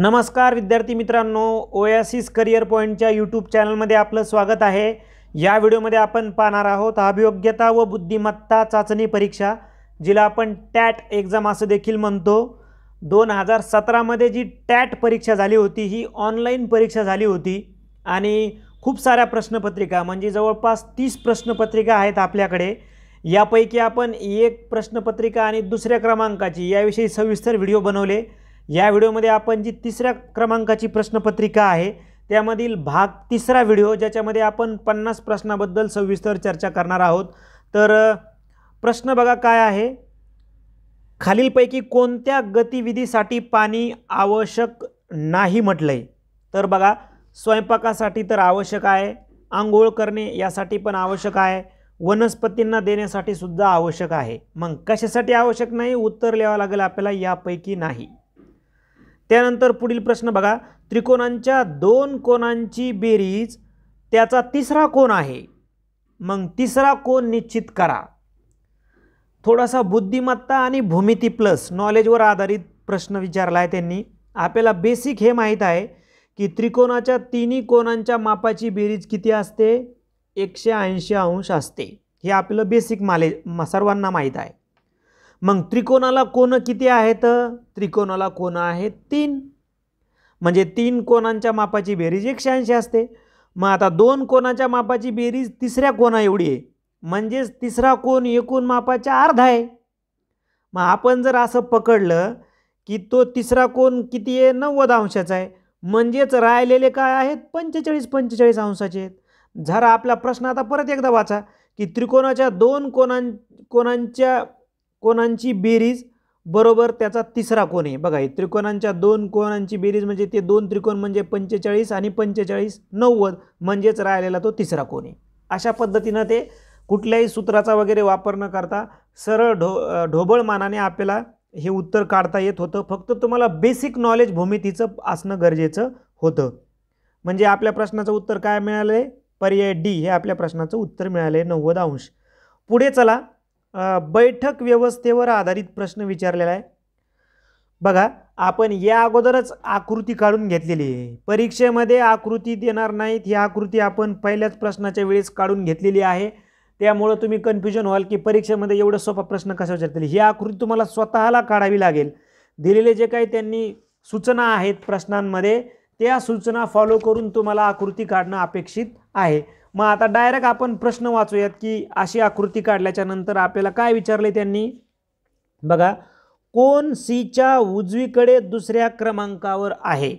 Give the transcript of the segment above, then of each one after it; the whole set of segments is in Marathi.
नमस्कार विद्यार्थी मित्रांनो ओयासिस करिअर पॉईंटच्या यूट्यूब चॅनलमध्ये आपलं स्वागत आहे या व्हिडिओमध्ये आपण पाहणार आहोत अभियोग्यता व बुद्धिमत्ता चाचणी परीक्षा जिला आपण टॅट एक्झाम असं देखील म्हणतो दोन हजार सतरामध्ये जी टॅट परीक्षा झाली होती ही ऑनलाईन परीक्षा झाली होती आणि खूप साऱ्या प्रश्नपत्रिका म्हणजे जवळपास तीस प्रश्नपत्रिका आहेत आपल्याकडे यापैकी आपण एक प्रश्नपत्रिका आणि दुसऱ्या क्रमांकाची याविषयी सविस्तर व्हिडिओ बनवले या व्हिडिओमध्ये आपण जी तिसऱ्या क्रमांकाची प्रश्नपत्रिका आहे त्यामधील भाग तिसरा व्हिडिओ ज्याच्यामध्ये आपण पन्नास प्रश्नाबद्दल सविस्तर चर्चा करणार आहोत तर प्रश्न बघा काय आहे खालीलपैकी कोणत्या गतिविधीसाठी पाणी आवश्यक नाही म्हटलं आहे तर बघा स्वयंपाकासाठी तर आवश्यक आहे आंघोळ करणे यासाठी पण आवश्यक आहे वनस्पतींना देण्यासाठी सुद्धा आवश्यक आहे मग कशासाठी आवश्यक नाही उत्तर लिहावं लागेल आपल्याला यापैकी नाही त्यानंतर पुढील प्रश्न बघा त्रिकोणांच्या दोन कोणांची बेरीज त्याचा तिसरा कोण आहे मग तिसरा कोण निश्चित करा थोडासा बुद्धिमत्ता आणि भूमिती प्लस नॉलेजवर आधारित प्रश्न विचारला आहे त्यांनी आपल्याला बेसिक हे माहीत आहे की त्रिकोणाच्या तिन्ही कोणांच्या मापाची बेरीज किती असते एकशे ऐंशी अंश असते हे आपलं बेसिक माले सर्वांना माहीत आहे मग त्रिकोणाला कोण किती आहेत त्रिकोणाला कोण आहेत तीन म्हणजे तीन कोणांच्या मापाची बेरीज एकशे ऐंशी असते मग आता दोन कोणाच्या मापाची बेरीज तिसऱ्या कोणा एवढी आहे म्हणजेच तिसरा कोण एकूण मापाच्या अर्धा आहे मग आपण जर असं पकडलं की तो तिसरा कोण किती आहे नव्वद अंशाचा आहे म्हणजेच राहिलेले काय आहेत पंचेचाळीस पंचेचाळीस अंशाचे आहेत जरा आपला प्रश्न आता परत एकदा वाचा की त्रिकोणाच्या दोन कोणां कोणांच्या कोणांची बेरीज बरोबर त्याचा तिसरा कोण आहे बघा त्रिकोणांच्या दोन कोणांची बेरीज म्हणजे ते दोन त्रिकोण म्हणजे पंचेचाळीस आणि पंचेचाळीस नव्वद म्हणजेच राहिलेला तो तिसरा कोण आहे अशा पद्धतीनं ते कुठल्याही सूत्राचा वगैरे वापर न करता सरळ ढो ढोबळ मानाने आपल्याला हे उत्तर काढता येत होतं फक्त तुम्हाला बेसिक नॉलेज भूमितीचं असणं गरजेचं होतं म्हणजे आपल्या प्रश्नाचं उत्तर काय मिळालं आहे पर्याय डी हे आपल्या प्रश्नाचं उत्तर मिळालं आहे नव्वद अंश पुढे चला बैठक व्यवस्थेवर आधारित प्रश्न विचारलेला आहे बघा आपण या अगोदरच आकृती काढून घेतलेली आहे परीक्षेमध्ये आकृती देणार नाहीत ही आकृती आपण पहिल्याच प्रश्नाच्या वेळेस काढून घेतलेली आहे त्यामुळं तुम्ही कन्फ्युजन व्हाल की परीक्षेमध्ये एवढं सोपा प्रश्न कसा विचारतील ही आकृती तुम्हाला स्वतःला काढावी लागेल दिलेले जे काही त्यांनी सूचना आहेत प्रश्नांमध्ये त्या सूचना फॉलो करून तुम्हाला आकृती काढणं अपेक्षित आहे मग आता डायरेक्ट आपण प्रश्न वाचूयात की अशी आकृती काढल्याच्या नंतर आपल्याला काय विचारले त्यांनी बघा कोण सीच्या उजवीकडे दुसऱ्या क्रमांकावर आहे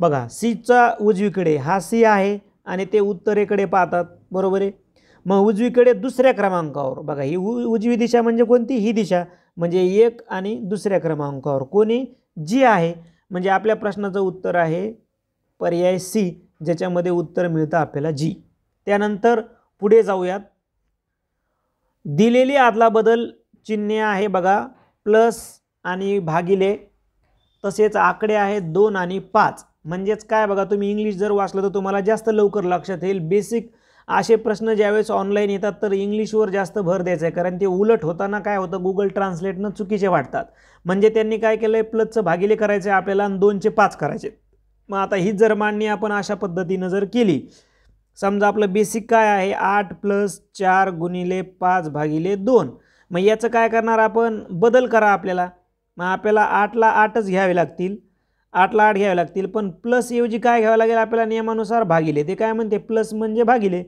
बघा सीचा उजवीकडे हा सी आहे आणि ते उत्तरेकडे पाहतात बरोबर आहे मग उजवीकडे दुसऱ्या क्रमांकावर बघा ही उजवी दिशा म्हणजे कोणती ही दिशा म्हणजे एक आणि दुसऱ्या क्रमांकावर कोणी जी आहे म्हणजे आपल्या प्रश्नाचं उत्तर आहे पर्याय सी ज्याच्यामध्ये उत्तर मिळतं आपल्याला जी त्यानंतर पुढे जाऊयात दिलेली आदलाबदल चिन्हे आहे बघा प्लस आणि भागिले तसेच आकडे आहेत दोन आणि पाच म्हणजेच काय बघा तुम्ही इंग्लिश जर वाचलं तर तुम्हाला जास्त लवकर लक्षात येईल बेसिक असे प्रश्न ज्यावेळेस ऑनलाईन येतात तर इंग्लिशवर जास्त भर द्यायचा आहे कारण ते उलट होताना काय होतं गुगल ट्रान्सलेटनं चुकीचे वाटतात म्हणजे त्यांनी काय केलं आहे प्लसचं भागिले आहे आपल्याला आणि दोनचे पाच करायचे मग आता हीच जर मांडणी आपण अशा पद्धतीनं जर केली समजा आपलं बेसिक काय आहे आठ प्लस चार गुणिले पाच भागिले दोन मग याचं काय करणार आपण बदल करा आपल्याला मग आपल्याला आठला आठच घ्यावे लागतील आठला आठ घ्यावे लागतील पण प्लस ऐवजी काय घ्यावं लागेल आपल्याला नियमानुसार भागिले ते काय म्हणते प्लस म्हणजे भागिले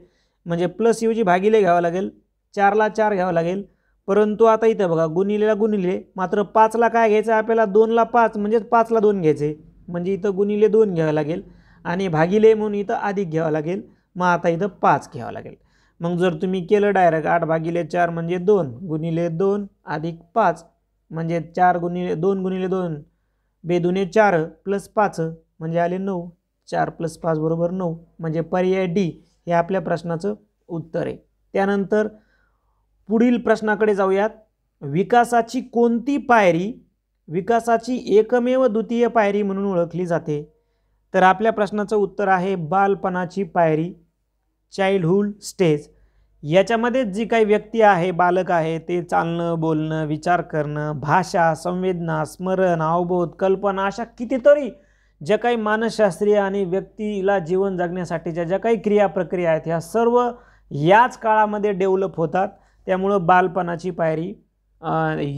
म्हणजे प्लस ऐवजी भागिले घ्यावं लागेल चारला चार घ्यावं लागेल परंतु आता इथं बघा गुणिलेला गुणिले मात्र पाचला काय घ्यायचं आपल्याला दोनला पाच म्हणजेच पाचला दोन घ्यायचे म्हणजे इथं गुणिले दोन घ्यावं लागेल आणि भागिले म्हणून इथं अधिक घ्यावं लागेल मग आता इथं पाच घ्यावं लागेल मग जर तुम्ही केलं डायरेक्ट आठ भागिले चार म्हणजे दोन गुणिले दोन अधिक पाच म्हणजे चार गुणिले दोन गुणिले दोन बेदुने चार प्लस पाच म्हणजे आले नऊ चार प्लस पाच बरोबर नऊ म्हणजे पर्याय डी हे आपल्या प्रश्नाचं उत्तर आहे त्यानंतर पुढील प्रश्नाकडे जाऊयात विकासाची कोणती पायरी विकासाची एकमेव द्वितीय पायरी म्हणून ओळखली जाते तर आपल्या प्रश्नाचं उत्तर आहे बालपणाची पायरी चाइल्डहूड स्टेज याच्यामध्येच जी काही व्यक्ती आहे बालक आहे ते चालणं बोलणं विचार करणं भाषा संवेदना स्मरण अवबोध कल्पना अशा कितीतरी ज्या काही मानसशास्त्रीय आणि व्यक्तीला जीवन जगण्यासाठीच्या ज्या काही क्रिया प्रक्रिया आहेत ह्या सर्व याच काळामध्ये डेव्हलप होतात त्यामुळं बालपणाची पायरी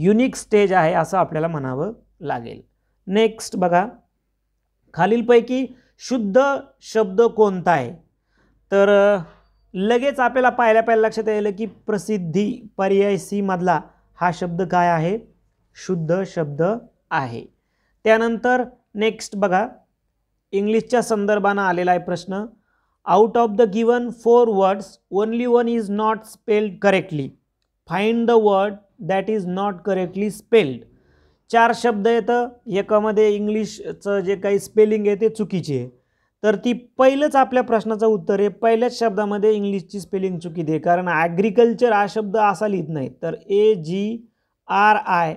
युनिक स्टेज आहे असं आपल्याला म्हणावं लागेल नेक्स्ट बघा खालीलपैकी शुद्ध शब्द कोणता आहे तर लगेच आपल्याला पाहायला पाहिल्या लक्षात येईल की प्रसिद्धी पर्याय सीमधला हा शब्द काय आहे शुद्ध शब्द आहे त्यानंतर नेक्स्ट बघा इंग्लिशच्या संदर्भानं आलेला आहे प्रश्न out of the given four words only one is not spelled correctly find the word that is not correctly spelled चार शब्द येतं एकामध्ये इंग्लिशचं जे काही स्पेलिंग आहे ते चुकीचे आहे तर ती पहिलंच आपल्या प्रश्नाचं उत्तर आहे पहिल्याच शब्दामध्ये इंग्लिशची स्पेलिंग चुकी दे कारण ॲग्रिकल्चर हा शब्द असा लिहित नाही तर ए जी आर आय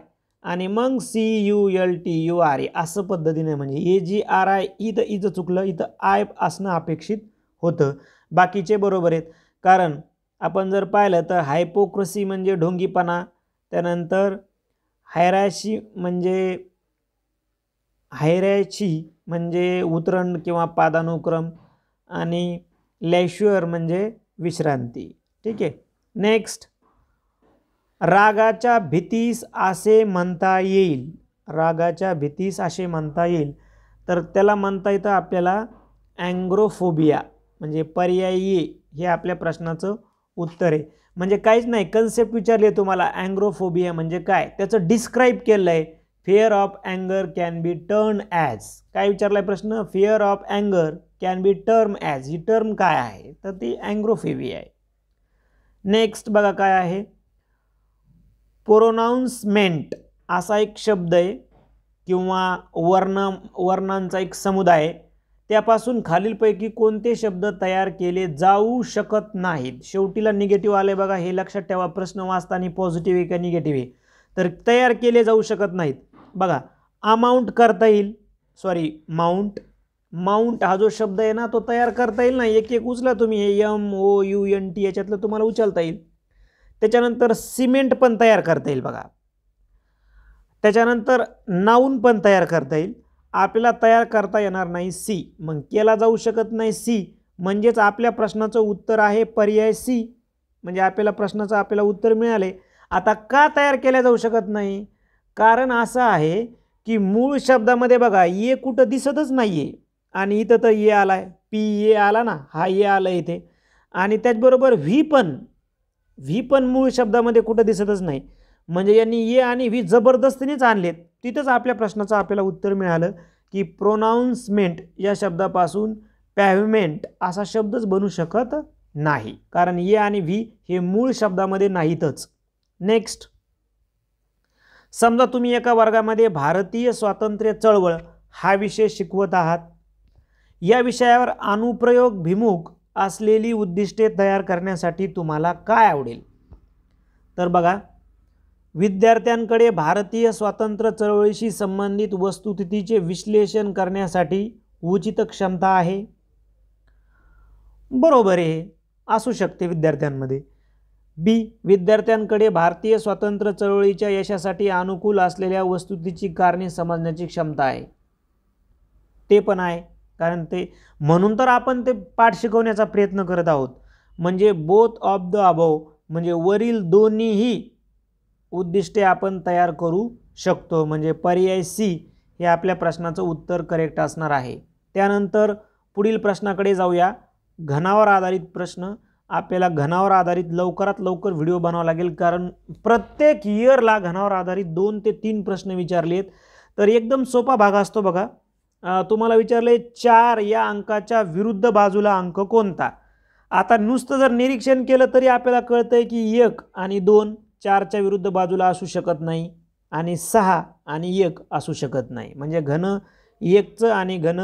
आणि मग C U L T U R A असं पद्धतीने म्हणजे ए जी आर आय इथं इथं e चुकलं इथं आय असणं अपेक्षित होतं बाकीचे बरोबर आहेत कारण आपण जर पाहिलं तर हायपोक्रसी म्हणजे ढोंगीपणा त्यानंतर हायरायशी म्हणजे हायरायची म्हणजे उतरण किंवा पादानुक्रम आणि लेश्युअर म्हणजे विश्रांती ठीक आहे नेक्स्ट रागाच्या भीतीस असे म्हणता येईल रागाच्या भीतीस असे म्हणता येईल तर त्याला म्हणता येतं आपल्याला अँग्रोफोबिया म्हणजे पर्यायी हे आपल्या प्रश्नाचं उत्तर आहे म्हणजे काहीच नाही कन्सेप्ट विचारले तुम्हाला अँग्रोफोबिया म्हणजे काय त्याचं डिस्क्राईब केलं आहे फिअर ऑफ अँगर कॅन बी टर्न ॲज काय विचारला आहे प्रश्न फिअर ऑफ अँगर कॅन बी टर्म ॲज ही टर्म काय आहे तर ती अँग्रोफेवी आहे नेक्स्ट बघा काय आहे प्रोनाऊन्समेंट असा एक शब्द आहे किंवा वर्ण वर्णांचा एक समुदाय त्यापासून खालीलपैकी कोणते शब्द तयार केले जाऊ शकत नाहीत शेवटीला निगेटिव्ह आले बघा हे लक्षात ठेवा प्रश्न वाचताना पॉझिटिव्ह आहे का निगेटिव्ह आहे तर तयार केले जाऊ शकत नाहीत बघा अमाऊंट करता येईल सॉरी माउंट माउंट हा जो शब्द आहे ना तो तयार करता येईल ना एक एक उचला तुम्ही हे M O U N T याच्यातलं तुम्हाला उचलता येईल त्याच्यानंतर सिमेंट पण तयार करता येईल बघा त्याच्यानंतर नाऊन पण तयार करता येईल आपल्याला तयार करता येणार नाही सी मग केला जाऊ शकत नाही सी म्हणजेच आपल्या प्रश्नाचं उत्तर आहे पर्याय सी म्हणजे आपल्याला प्रश्नाचं आपल्याला उत्तर मिळाले आता का तयार केल्या जाऊ शकत नाही कारण असं आहे की मूळ शब्दामध्ये बघा ये कुठं दिसतच नाही आहे आणि इथं तर ये आला आहे पी ए आला ना हा ये आला इथे आणि त्याचबरोबर व्ही पण व्ही पण मूळ शब्दामध्ये कुठं दिसतच नाही म्हणजे यांनी ये आणि व्ही जबरदस्तीनेच आणलेत तिथंच आपल्या प्रश्नाचं आपल्याला उत्तर मिळालं की प्रोनाऊन्समेंट या शब्दापासून पॅव्हमेंट असा शब्दच बनू शकत नाही कारण ये आणि व्ही हे मूळ शब्दामध्ये नाहीतच नेक्स्ट समजा तुम्ही एका वर्गामध्ये भारतीय स्वातंत्र्य चळवळ हा विषय शिकवत आहात या विषयावर अनुप्रयोग भिमुख असलेली उद्दिष्टे तयार करण्यासाठी तुम्हाला काय आवडेल तर बघा विद्यार्थ्यांकडे भारतीय स्वातंत्र्य चळवळीशी संबंधित वस्तुस्थितीचे विश्लेषण करण्यासाठी उचित क्षमता आहे बरोबर आहे असू शकते विद्यार्थ्यांमध्ये बी विद्यार्थ्यांकडे भारतीय स्वातंत्र्य चळवळीच्या यशासाठी अनुकूल असलेल्या वस्तुतीची कारणे समजण्याची क्षमता आहे ते पण आहे कारण ते म्हणून तर आपण ते पाठ शिकवण्याचा प्रयत्न करत आहोत म्हणजे बोथ ऑफ द अभव म्हणजे वरील दोन्हीही उद्दिष्टे आपण तयार करू शकतो म्हणजे पर्याय सी हे आपल्या प्रश्नाचं उत्तर करेक्ट असणार आहे त्यानंतर पुढील प्रश्नाकडे जाऊया घनावर आधारित प्रश्न आपल्याला घनावर आधारित लवकरात लवकर व्हिडिओ बनावा लागेल कारण प्रत्येक इयरला घनावर आधारित दोन ते तीन प्रश्न विचारले आहेत तर एकदम सोपा भाग असतो बघा तुम्हाला विचारले चार या अंकाच्या विरुद्ध बाजूला अंक कोणता आता नुसतं जर निरीक्षण केलं तरी आपल्याला कळतं आहे की एक आणि दोन चारच्या विरुद्ध बाजूला असू शकत नाही आणि सहा आणि एक असू शकत नाही म्हणजे घन एकचं आणि घन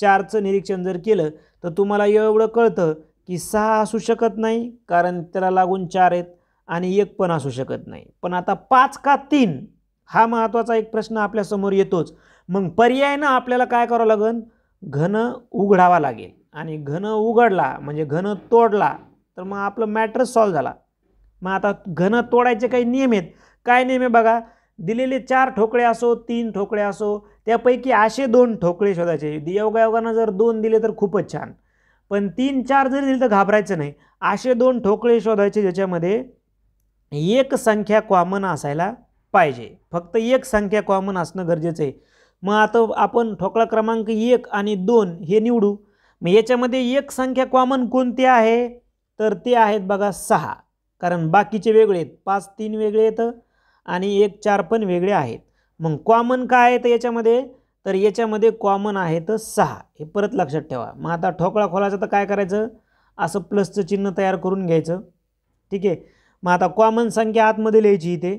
चारचं निरीक्षण जर केलं तर तुम्हाला एवढं कळतं की सहा असू शकत नाही कारण त्याला लागून चार आहेत आणि एक पण असू शकत नाही पण आता पाच का तीन हा महत्त्वाचा एक प्रश्न आपल्यासमोर येतोच मग पर्यायनं आपल्याला काय करावं लागेल घन उघडावा लागेल आणि घन उघडला म्हणजे घन तोडला तर मग आपलं मॅटर सॉल्व झाला मग आता घन तोडायचे काही नियम आहेत काय नियम आहे बघा दिलेले चार ठोकळे असो तीन ठोकळे असो त्यापैकी असे दोन ठोकळे शोधायचे योगायोगानं जर दोन दिले तर खूपच छान पण तीन चार जरी दिली तर घाबरायचं नाही असे दोन ठोकळे शोधायचे ज्याच्यामध्ये एक संख्या कॉमन असायला पाहिजे फक्त एक संख्या कॉमन असणं गरजेचं आहे मग आता आपण ठोकळा क्रमांक एक आणि दोन हे निवडू मग याच्यामध्ये एक संख्या कॉमन कोणती आहे तर ते आहेत बघा सहा कारण बाकीचे वेगळे आहेत पाच तीन वेगळे आहेत आणि एक चार पण वेगळे आहेत मग कॉमन काय आहे तर याच्यामध्ये तर याच्यामध्ये कॉमन आहे तर सहा हे परत लक्षात ठेवा मग आता ठोकळा खोलायचा तर काय करायचं असं प्लसचं चिन्ह तयार करून घ्यायचं ठीक आहे मग आता कॉमन संख्या आतमध्ये लिहायची इथे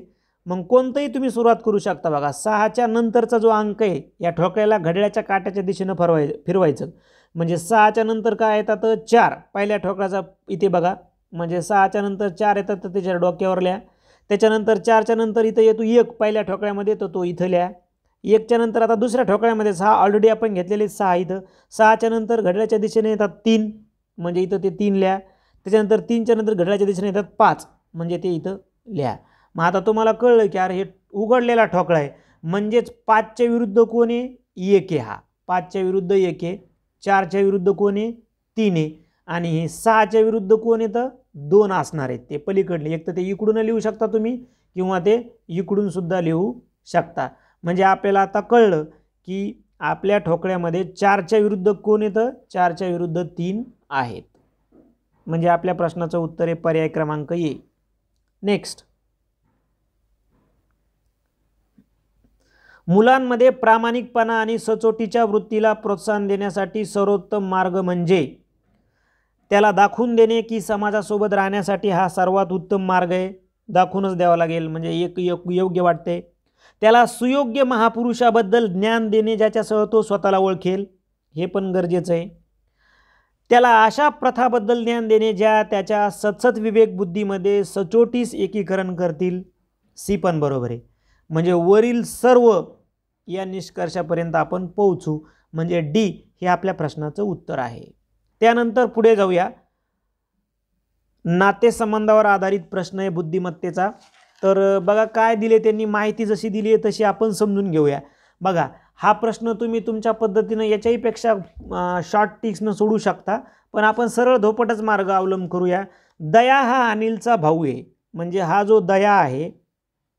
मग कोणतंही तुम्ही सुरुवात करू शकता बघा सहाच्या नंतरचा जो अंक आहे या ठोकळ्याला घड्याच्या काट्याच्या दिशेनं फरवाय फिरवायचं म्हणजे सहाच्या नंतर काय येतात चार पहिल्या ठोकळ्याचा इथे बघा म्हणजे सहाच्या नंतर चार येतात तर त्याच्या डोक्यावर लिहा त्याच्यानंतर चारच्या नंतर इथं येतो एक पहिल्या ठोकळ्यामध्ये तर तो इथं लिहा एकच्या नंतर आता दुसऱ्या ठोकळ्यामध्ये सहा ऑलरेडी आपण घेतलेले सहा इथं सहाच्या नंतर घड्याळाच्या दिशेने येतात तीन म्हणजे इथं ते तीन लिहा त्याच्यानंतर तीनच्या नंतर घड्याळाच्या दिशेने येतात पाच म्हणजे ते इथं लिहा मग आता तुम्हाला कळलं की अरे हे उघडलेला ठोकळा आहे म्हणजेच पाचच्या विरुद्ध कोण आहे एक हा पाचच्या विरुद्ध एक आहे चारच्या विरुद्ध कोण आहे तीन आहे आणि हे सहाच्या विरुद्ध कोण येतं दोन असणार आहेत ते पलीकडले एक तर ते इकडून लिहू शकता तुम्ही किंवा ते इकडून सुद्धा लिहू शकता म्हणजे आपल्याला आता कळलं की आपल्या ठोकळ्यामध्ये चारच्या विरुद्ध कोण येतं चारच्या विरुद्ध तीन आहेत म्हणजे आपल्या प्रश्नाचं उत्तर आहे पर्याय क्रमांक ये नेक्स्ट मुलांमध्ये प्रामाणिकपणा आणि सचोटीच्या वृत्तीला प्रोत्साहन देण्यासाठी सर्वोत्तम मार्ग म्हणजे त्याला दाखवून देणे की समाजासोबत राहण्यासाठी हा सर्वात उत्तम मार्ग आहे दाखवूनच द्यावा लागेल म्हणजे एक योग्य वाटते त्याला सुयोग्य महापुरुषाबद्दल ज्ञान देणे ज्याच्यासह तो स्वतःला ओळखेल हे पण गरजेचं आहे त्याला अशा प्रथाबद्दल ज्ञान देणे ज्या त्याच्या सतसत विवेक बुद्धीमध्ये सचोटीस एकीकरण करतील सी पण बरोबर आहे म्हणजे वरील सर्व या निष्कर्षापर्यंत आपण पोहोचू म्हणजे डी हे आपल्या प्रश्नाचं उत्तर आहे त्यानंतर पुढे जाऊया नातेसंबंधावर आधारित प्रश्न आहे बुद्धिमत्तेचा तर बघा काय दिले त्यांनी माहिती जशी दिली आहे तशी आपण समजून घेऊया बघा हा प्रश्न तुम्ही तुमच्या पद्धतीनं याच्याहीपेक्षा शॉर्ट टिक्सनं सोडू शकता पण आपण सरळ धोपटच मार्ग अवलंब करूया दया हा अनिलचा भाऊ आहे म्हणजे हा जो दया आहे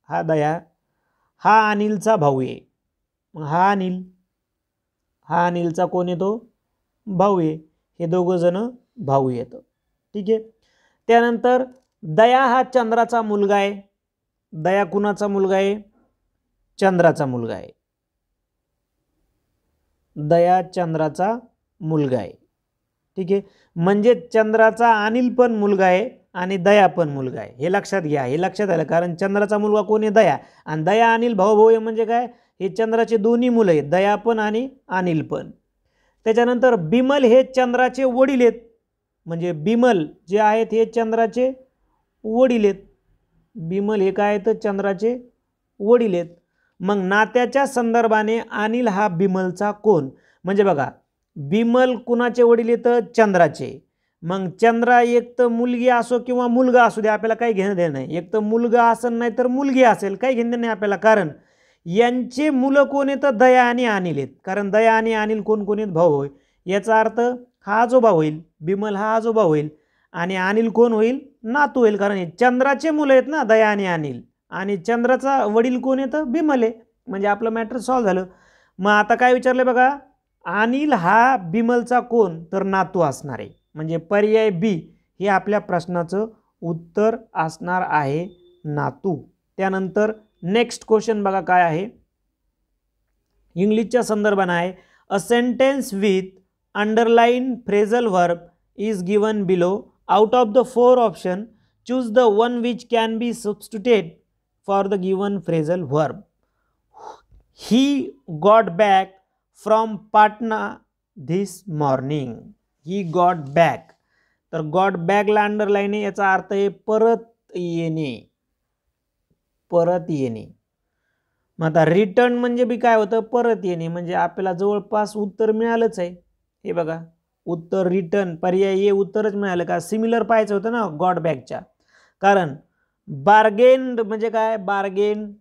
हा दया हा अनिलचा भाऊ आहे हा अनिल हा अनिलचा कोण येतो भाऊ आहे हे दोघंजणं भाऊ येतं ठीक आहे त्यानंतर दया हा चंद्राचा मुलगा आहे दया कुणाचा मुलगा आहे चंद्राचा मुलगा आहे दया चंद्राचा मुलगा आहे ठीक आहे म्हणजे चंद्राचा अनिल पण मुलगा आहे आणि दया पण मुलगा आहे हे लक्षात घ्या हे लक्षात आलं कारण चंद्राचा मुलगा कोण आहे दया आणि दया अनिल भाऊभाऊ म्हणजे काय हे चंद्राचे दोन्ही मुलं आहेत दया पण आणि अनिल पण त्याच्यानंतर बिमल हे चंद्राचे वडील आहेत म्हणजे बिमल जे आहेत हे चंद्राचे वडील आहेत बिमल हे काय तर चंद्राचे वडील आहेत मग नात्याच्या संदर्भाने अनिल हा बिमलचा कोण म्हणजे बघा बिमल कुणाचे वडील येतं चंद्राचे मग चंद्रा एक तर मुलगी असो किंवा मुलगा असू दे आपल्याला काही घेणं देणं नाही एक तर मुलगा असेल नाही तर मुलगी असेल काही घेणं नाही आपल्याला कारण यांचे मुलं कोण येतं दया आणि अनिल आहेत कारण दया आणि अनिल कोण कोण आहेत भाऊ होय याचा अर्थ हा आजोबा होईल बिमल हा आजोबा होईल आणि अनिल कोण होईल नातू होईल कारण चंद्राचे मुलं आहेत ना दया आणि अनिल आणि चंद्राचा वडील कोण येतं आहे म्हणजे आपलं मॅटर सॉल्व्ह झालं मग आता काय विचारलं बघा अनिल हा बिमलचा कोण तर नातू असणार आहे म्हणजे पर्याय बी हे आपल्या प्रश्नाचं उत्तर असणार आहे नातू त्यानंतर नेक्स्ट क्वेश्चन बघा काय आहे इंग्लिशच्या संदर्भानं आहे a sentence with underline phrasal verb is given below out of the four option choose the one which can be substituted for the given phrasal verb he got back from patna this morning he got back तर गॉट बॅकला अंडरलाईन आहे याचा अर्थ आहे परत येणे परत येणे मग आता रिटर्न म्हणजे बी काय होतं परत येणे म्हणजे आपल्याला जवळपास उत्तर मिळालंच आहे हे बघा उत्तर रिटर्न पर्याय ए उत्तरच मिळालं का सिमिलर पाहायचं होतं ना गॉड बॅगच्या कारण बार्गेन म्हणजे काय बार्गेन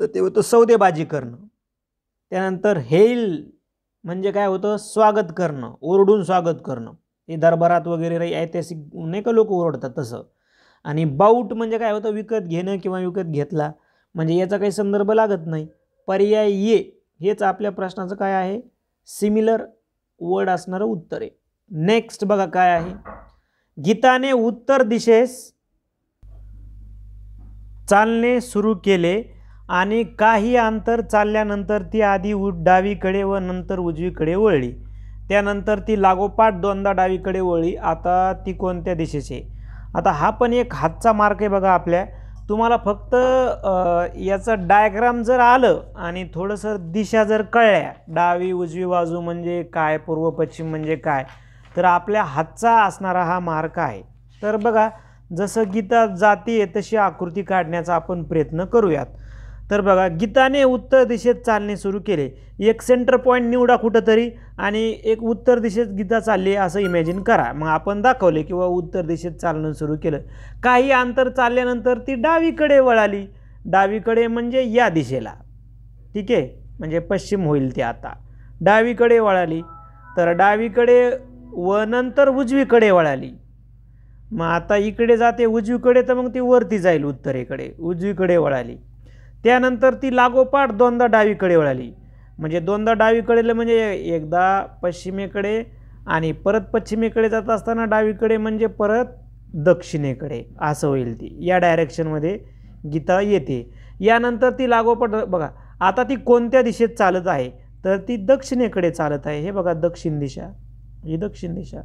तर ते होतं सौदेबाजी करणं त्यानंतर हेल म्हणजे काय होतं स्वागत करणं ओरडून स्वागत करणं हे दरबारात वगैरे ऐतिहासिक नाही का लोक ओरडतात तसं आणि बाऊट म्हणजे काय होतं विकत घेणं किंवा विकत घेतला म्हणजे याचा काही संदर्भ लागत नाही पर्याय ये हेच आपल्या प्रश्नाचं काय आहे सिमिलर वड असणारं उत्तर आहे नेक्स्ट बघा काय आहे गीताने उत्तर दिशेस चालणे सुरू केले आणि काही अंतर चालल्यानंतर ती आधी उ डावीकडे व नंतर उजवीकडे वळली त्यानंतर ती लागोपाठ दोनदा डावीकडे वळली आता ती कोणत्या दिशेची आहे आता हा पण एक हातचा मार्क आहे बघा आपल्या तुम्हाला फक्त याचं डायग्राम जर आलं आणि थोडंसं दिशा जर कळल्या डावी उजवी बाजू म्हणजे काय पूर्व पश्चिम म्हणजे काय तर आपल्या हातचा असणारा हा मार्ग आहे तर बघा जसं गीता जाती आहे तशी आकृती काढण्याचा आपण प्रयत्न करूयात तर बघा गीताने उत्तर दिशेत चालणे सुरू केले एक सेंटर पॉईंट निवडा कुठंतरी आणि एक उत्तर दिशेत गीता चालली असं इमॅजिन करा मग आपण दाखवले किंवा उत्तर दिशेत चालणं सुरू केलं काही अंतर चालल्यानंतर ती डावीकडे वळाली डावीकडे म्हणजे या दिशेला ठीक आहे म्हणजे पश्चिम होईल ते आता डावीकडे वळाली तर डावीकडे व नंतर उजवीकडे वळाली मग आता इकडे जाते उजवीकडे तर मग ती वरती जाईल उत्तरेकडे उजवीकडे वळाली त्यानंतर ती लागोपाठ दोनदा डावीकडे वळाली म्हणजे दोनदा डावीकडे म्हणजे एकदा पश्चिमेकडे आणि परत पश्चिमेकडे जात असताना डावीकडे म्हणजे परत दक्षिणेकडे असं होईल ती या डायरेक्शनमध्ये गीता येते यानंतर ती लागोपाठ बघा आता ती कोणत्या दिशेत चालत आहे तर ती दक्षिणेकडे चालत आहे हे बघा दक्षिण दिशा ही दक्षिण दिशा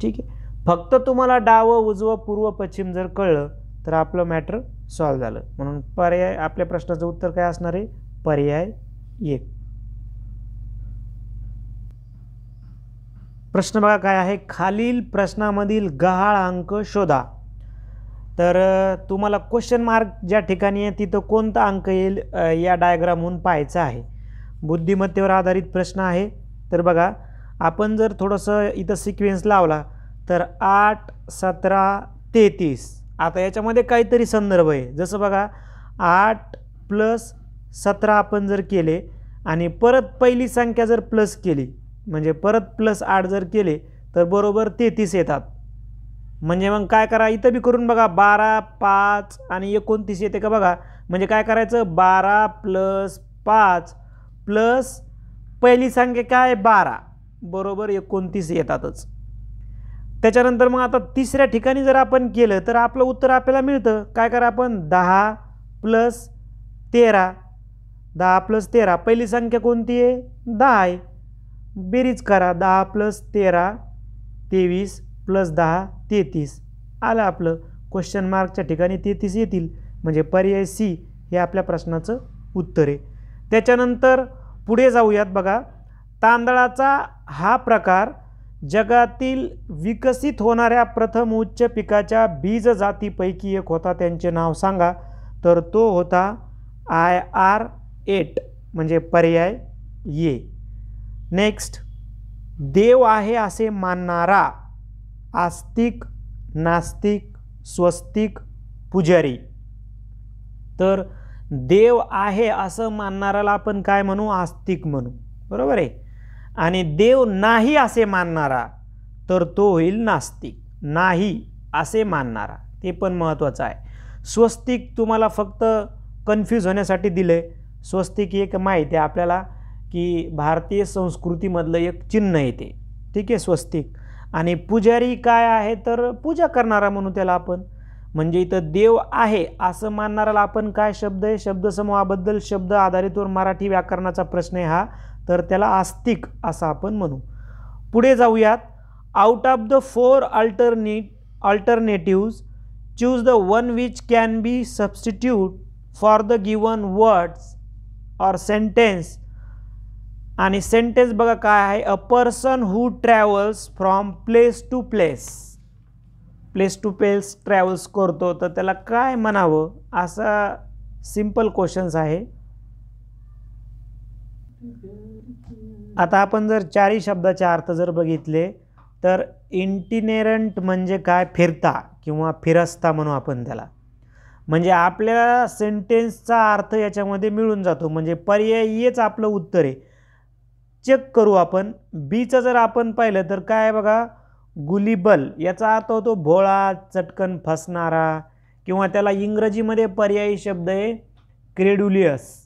ठीक आहे फक्त तुम्हाला डावं उजवं पूर्व पश्चिम जर कळलं तर आपलं मॅटर सॉल्व झालं म्हणून पर्याय आपल्या प्रश्नाचं उत्तर काय असणार आहे पर्याय एक प्रश्न बघा काय आहे खालील प्रश्नामधील गहाळ अंक शोधा तर तुम्हाला क्वेश्चन मार्क ज्या ठिकाणी आहे तिथं कोणता अंक येईल या डायग्रामहून पाहायचा आहे बुद्धिमत्तेवर आधारित प्रश्न आहे तर बघा आपण जर थोडंसं इथं सिक्वेन्स लावला तर आठ सतरा तेहतीस आता याच्यामध्ये काहीतरी संदर्भ आहे जसं बघा आठ प्लस सतरा आपण जर केले आणि परत पहिली संख्या जर प्लस केली म्हणजे परत प्लस आठ जर केले तर बरोबर तेहतीस येतात म्हणजे मग काय करा इथं बी करून बघा बारा पाच आणि एकोणतीस येते का बघा म्हणजे काय करायचं बारा प्लस पाच प्लस पहिली संख्या काय बारा बरोबर एकोणतीस येतातच त्याच्यानंतर मग आता तिसऱ्या ठिकाणी जर आपण केलं तर आपलं उत्तर आपल्याला मिळतं काय करा आपण दहा प्लस तेरा दहा प्लस तेरा पहिली संख्या कोणती आहे दहा आहे बेरीज करा दहा प्लस तेरा तेवीस प्लस दहा तेहतीस आलं आपलं क्वेश्चन मार्कच्या ठिकाणी तेहतीस येतील म्हणजे पर्याय सी हे आपल्या प्रश्नाचं उत्तर आहे त्याच्यानंतर पुढे जाऊयात बघा तांदळाचा हा प्रकार जगातील विकसित होणाऱ्या प्रथम उच्च पिकाच्या बीज जातीपैकी एक होता त्यांचे नाव सांगा तर तो होता आय आर एट म्हणजे पर्याय ये नेक्स्ट देव आहे असे मानणारा आस्तिक नास्तिक स्वस्तिक पुजारी तर देव आहे असं मानणाऱ्याला आपण काय म्हणू आस्तिक म्हणू बरोबर आहे आणि देव नाही असे मानणारा तर तो होईल नास्तिक नाही असे मानणारा ते पण महत्त्वाचं आहे स्वस्तिक तुम्हाला फक्त कन्फ्यूज होण्यासाठी दिलं आहे स्वस्तिक एक माहिती आहे आपल्याला की भारतीय संस्कृतीमधलं एक चिन्ह येते ठीक आहे स्वस्तिक आणि पुजारी काय आहे तर पूजा करणारा म्हणू त्याला आपण म्हणजे इथं देव आहे असं मानणाराला आपण काय शब्द आहे शब्दसमूहाबद्दल शब्द आधारितवर मराठी व्याकरणाचा प्रश्न आहे हा तर त्याला आस्तिक असं आपण म्हणू पुढे जाऊयात out of the four alternate alternatives choose the one which can be substitute for the given words or sentence आणि सेंटेन्स बघा काय आहे a person who travels from place to place place to place travels करतो तर त्याला काय म्हणावं असा सिम्पल क्वेश्चन्स आहे आता आपण जर चारी शब्दाचे अर्थ जर बघितले तर इंटिनेरंट म्हणजे काय फिरता किंवा फिरस्ता म्हणू आपण त्याला म्हणजे आपल्या सेंटेन्सचा अर्थ याच्यामध्ये मिळून जातो म्हणजे पर्यायीच आपलं उत्तर आहे चेक करू आपण बीचं जर आपण पाहिलं तर काय बघा गुलीबल याचा अर्थ होतो भोळा चटकन फसणारा किंवा त्याला इंग्रजीमध्ये पर्यायी शब्द आहे क्रेडुलियस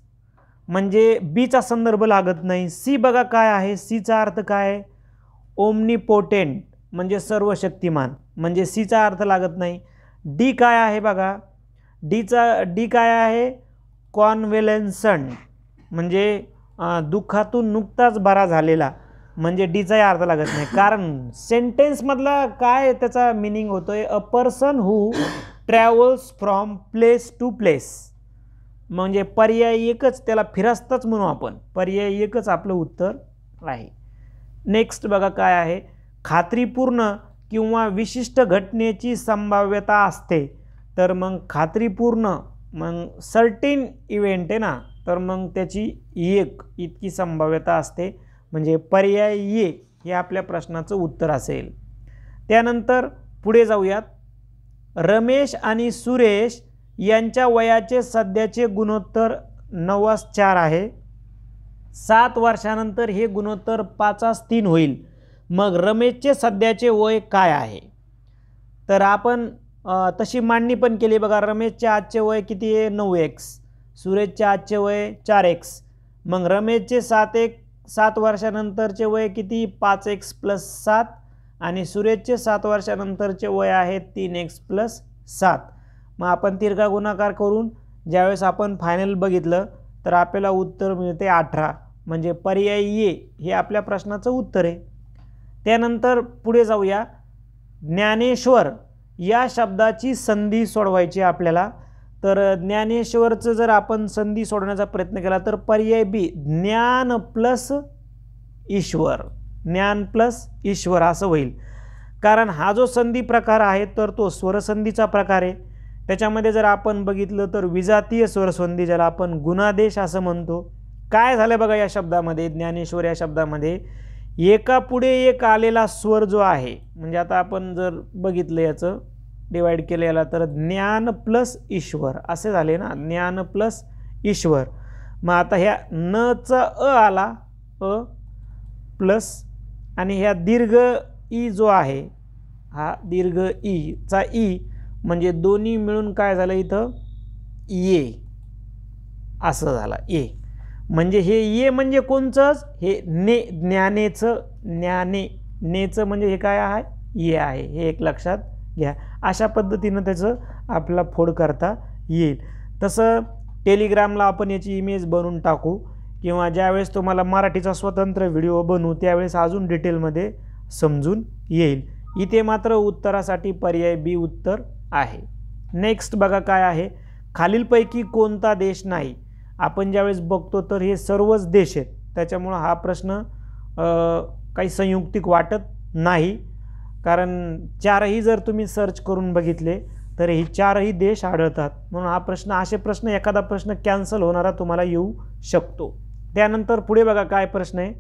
म्हणजे बीचा संदर्भ लागत नाही सी बघा काय आहे सीचा अर्थ काय आहे पोटेंट म्हणजे सर्व शक्तिमान म्हणजे सीचा अर्थ लागत नाही डी काय आहे बघा डीचा डी काय आहे कॉन्व्हेलेन्सन म्हणजे दुःखातून नुकताच बरा झालेला म्हणजे डीचाही अर्थ लागत नाही कारण सेंटेन्समधला काय त्याचा मिनिंग होतो आहे a person who travels from place to place म्हणजे पर्याय एकच त्याला फिरस्तच म्हणू आपण पर्याय एकच आपलं उत्तर आहे नेक्स्ट बघा काय आहे खात्रीपूर्ण किंवा विशिष्ट घटनेची संभाव्यता असते तर मग खात्रीपूर्ण मग सर्टिन इव्हेंट आहे ना तर मग त्याची एक इतकी संभाव्यता असते म्हणजे पर्याय एक हे आपल्या प्रश्नाचं उत्तर असेल त्यानंतर पुढे जाऊयात रमेश आणि सुरेश यांच्या वयाचे सध्याचे गुणोत्तर नवास चार आहे सात वर्षानंतर हे गुणोत्तर पाचास तीन होईल मग रमेशचे सध्याचे वय काय आहे तर आपण तशी मांडणी पण केली बघा रमेशचे आजचे वय किती आहे नऊ एक्स सुरेशचे आजचे वय चार एक्स मग रमेशचे सात एक सात वर्षानंतरचे वय किती पाच एक्स प्लस सात आणि सुरेशचे सात वर्षानंतरचे वय आहे तीन एक्स प्लस सात मग आपण तिरका गुणाकार करून ज्यावेळेस आपण फायनल बघितलं तर आपल्याला उत्तर मिळते अठरा म्हणजे पर्याय ये हे आपल्या प्रश्नाचं उत्तर आहे त्यानंतर पुढे जाऊया ज्ञानेश्वर या शब्दाची संधी सोडवायची आपल्याला तर ज्ञानेश्वरचं जर आपण संधी सोडवण्याचा प्रयत्न केला तर पर्याय बी ज्ञान प्लस ईश्वर ज्ञान प्लस ईश्वर असं होईल कारण हा जो संधी प्रकार आहे तर तो स्वरसंधीचा प्रकार आहे त्याच्यामध्ये जर आपण बघितलं तर विजातीय स्वरसंधी ज्याला आपण गुणादेश असं म्हणतो काय झालं बघा या शब्दामध्ये ज्ञानेश्वर या शब्दामध्ये एकापुढे एक आलेला स्वर जो आहे म्हणजे आता आपण जर बघितलं याचं डिवाईड केलं याला तर ज्ञान प्लस ईश्वर असे झाले ना ज्ञान प्लस ईश्वर मग आता ह्या नचा अ आला अ प्लस आणि ह्या दीर्घ ई जो आहे हा दीर्घ ई चा ई म्हणजे दोन्ही मिळून काय झालं इथं ये असं झालं ए म्हणजे हे ये म्हणजे कोणचंच हे ने ज्ञानेचं ज्ञाने नेचं म्हणजे हे काय आहे ये आहे हे एक लक्षात घ्या अशा पद्धतीनं त्याचं आपला फोड करता येईल तसं टेलिग्रामला आपण याची इमेज बनवून टाकू किंवा ज्यावेळेस तुम्हाला मराठीचा स्वतंत्र व्हिडिओ बनवू त्यावेळेस अजून डिटेलमध्ये समजून येईल इथे मात्र उत्तरासाठी पर्याय बी उत्तर आहे नेक्स्ट बघा काय आहे खालीलपैकी कोणता देश नाही आपण ज्यावेळेस बघतो तर हे सर्वच देश आहेत त्याच्यामुळं हा प्रश्न काही संयुक्तिक वाटत नाही कारण चारही जर तुम्ही सर्च करून बघितले तर हे चारही देश आढळतात म्हणून हा प्रश्न असे प्रश्न एखादा प्रश्न कॅन्सल होणारा तुम्हाला येऊ शकतो त्यानंतर पुढे बघा काय प्रश्न आहे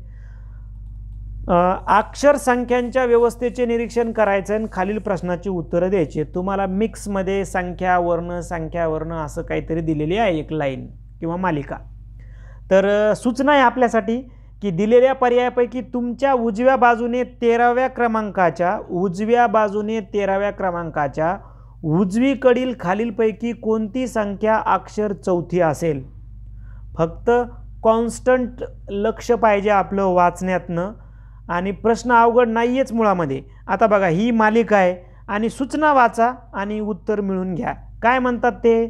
अक्षर संख्यांच्या व्यवस्थेचे निरीक्षण करायचं आणि खालील प्रश्नाची उत्तरं द्यायची तुम्हाला मिक्समध्ये संख्या वर्ण संख्या वर्ण असं काहीतरी दिलेली आहे एक लाईन किंवा मालिका तर सूचना आहे आपल्यासाठी की दिलेल्या पर्यायापैकी तुमच्या उजव्या बाजूने तेराव्या क्रमांकाच्या उजव्या बाजूने तेराव्या क्रमांकाच्या उजवीकडील खालीलपैकी कोणती संख्या अक्षर चौथी असेल फक्त कॉन्स्टंट लक्ष पाहिजे आपलं वाचण्यातनं आणि प्रश्न अवघड नाहीयेच मुळामध्ये आता बघा ही मालिका आहे आणि सूचना वाचा आणि उत्तर मिळून घ्या काय म्हणतात ते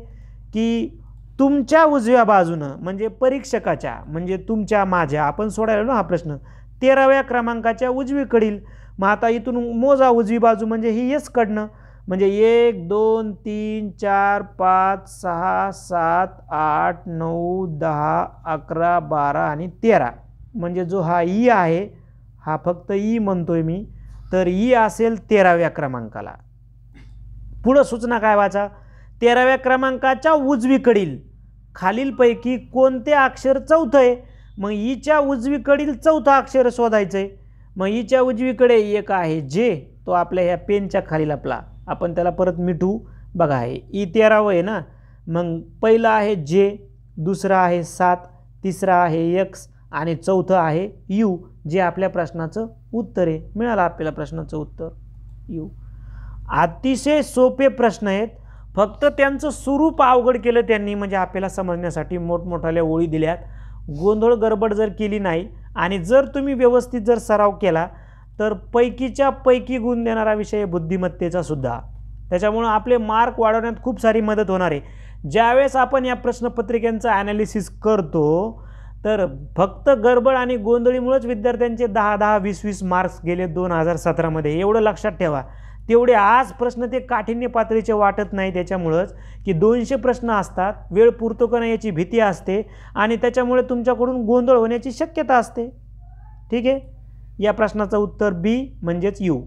की तुमच्या उजव्या बाजूनं म्हणजे परीक्षकाच्या म्हणजे तुमच्या माझ्या आपण सोडायला ना हा प्रश्न तेराव्या क्रमांकाच्या उजवीकडील मग आता इथून मोजा उजवी बाजू म्हणजे ही एस कडणं म्हणजे एक दोन तीन चार पाच सहा सात आठ नऊ दहा अकरा बारा आणि तेरा म्हणजे जो हा ई आहे हा फक्त ई म्हणतोय मी तर ई असेल तेराव्या क्रमांकाला पुढं सूचना काय वाचा तेराव्या क्रमांकाच्या उजवीकडील खालीलपैकी कोणते अक्षर चौथं आहे मग ईच्या उजवीकडील चौथं अक्षर शोधायचं आहे मग ईच्या उजवीकडे एक आहे जे तो आपल्या ह्या पेनच्या खालील आपला आपण त्याला परत मिठू बघा आहे ई तेरावं आहे ना मग पहिलं आहे जे दुसरं आहे सात तिसरं आहे एक्स आणि चौथं आहे यू जे आपल्या प्रश्नाचं उत्तर आहे मिळालं आपल्याला प्रश्नाचं उत्तर यू अतिशय सोपे प्रश्न आहेत फक्त त्यांचं स्वरूप अवघड केलं त्यांनी म्हणजे आपल्याला समजण्यासाठी मोठमोठाल्या ओळी दिल्यात गोंधळ गडबड जर केली नाही आणि जर तुम्ही व्यवस्थित जर सराव केला तर पैकीच्या पैकी गुण देणारा विषय बुद्धिमत्तेचा सुद्धा त्याच्यामुळं आपले मार्क वाढवण्यात खूप सारी मदत होणार आहे ज्यावेळेस आपण या प्रश्नपत्रिकेंचं ॲनालिसिस करतो तर फक्त गडबड आणि गोंधळीमुळेच विद्यार्थ्यांचे दहा दहा वीस वीस मार्क्स गेले दोन हजार सतरामध्ये एवढं लक्षात ठेवा तेवढे आज प्रश्न ते काठिण्य पातळीचे वाटत नाही त्याच्यामुळंच की दोनशे प्रश्न असतात वेळ पुरतो का नाही याची भीती असते आणि त्याच्यामुळे तुमच्याकडून गोंधळ होण्याची शक्यता असते ठीक आहे या प्रश्नाचं उत्तर बी म्हणजेच यू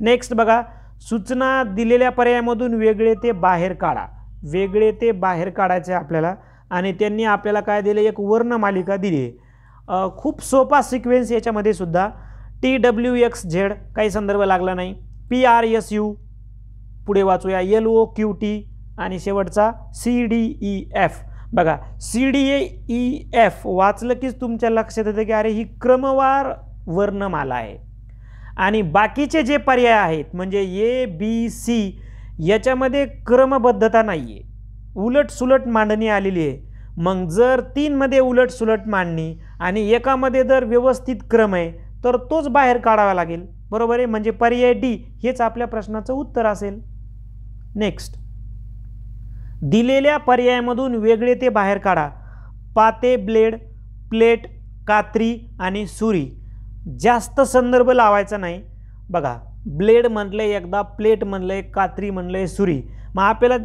नेक्स्ट बघा सूचना दिलेल्या पर्यायामधून वेगळे ते बाहेर काढा वेगळे ते बाहेर काढायचे आपल्याला आणि त्यांनी आपल्याला काय दिले एक वर्णमालिका दिली खूप सोपा सिक्वेन्स याच्यामध्ये सुद्धा टी डब्ल्यू एक्स झेड काही संदर्भ लागला नाही पी आर एस यू पुढे वाचूया एल ओ क्यू टी आणि शेवटचा सी डी ई एफ बघा C D A E F वाचलं कीच तुमच्या लक्षात येतं की अरे ही क्रमवार वर्णमाला आहे आणि बाकीचे जे पर्याय आहेत म्हणजे ए बी सी याच्यामध्ये क्रमबद्धता नाही आहे सुलट मांडणी आलेली आहे मग जर तीनमध्ये सुलट मांडणी आणि एकामध्ये जर व्यवस्थित क्रम आहे तर तोच बाहेर काढावा लागेल बरोबर आहे म्हणजे पर्याय डी हेच आपल्या प्रश्नाचं उत्तर असेल नेक्स्ट दिलेल्या पर्यायामधून वेगळे ते बाहेर काढा पाते ब्लेड प्लेट कात्री आणि सुरी जास्त संदर्भ लावायचा नाही बघा ब्लेड म्हटलं एकदा प्लेट म्हणलं कात्री म्हणलं सुरी मग आपल्याला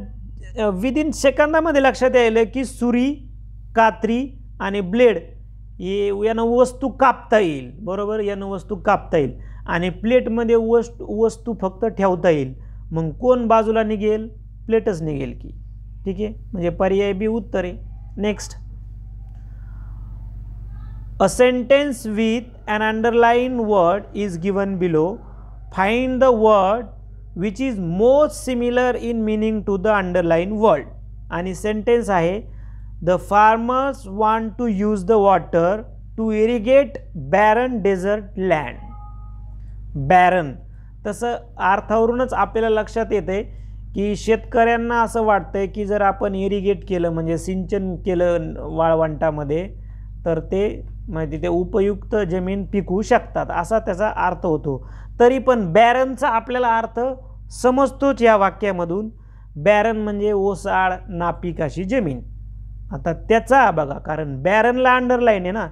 विदिन सेकंदामध्ये लक्षात यायलं की सुरी कात्री आणि ब्लेड ये यानं वस्तू कापता येईल बरोबर यानं वस्तू कापता येईल आणि प्लेटमध्ये वस्तू वस्तू फक्त ठेवता येईल मग कोण बाजूला निघेल प्लेटच निघेल की ठीक आहे म्हणजे पर्याय बी उत्तर आहे next a sentence with and underline word is given below find the word which is most similar in meaning to the underline world आणि सेंटेन्स आहे the farmers want to use the water to irrigate barren desert land barren तसं अर्थावरूनच आपल्याला लक्षात येते की शेतकऱ्यांना असं वाटतंय की जर आपण इरिगेट केलं म्हणजे सिंचन केलं वाळवंटामध्ये तर ते म्हणजे तिथे उपयुक्त जमीन पिकवू शकतात असा त्याचा अर्थ होतो तरी पण बॅरनचा आपल्याला अर्थ समजतोच या वाक्यामधून बॅरन म्हणजे ओसाळ नापीक अशी जमीन आता त्याचा बघा कारण बॅरनला अंडरलाईन आहे ना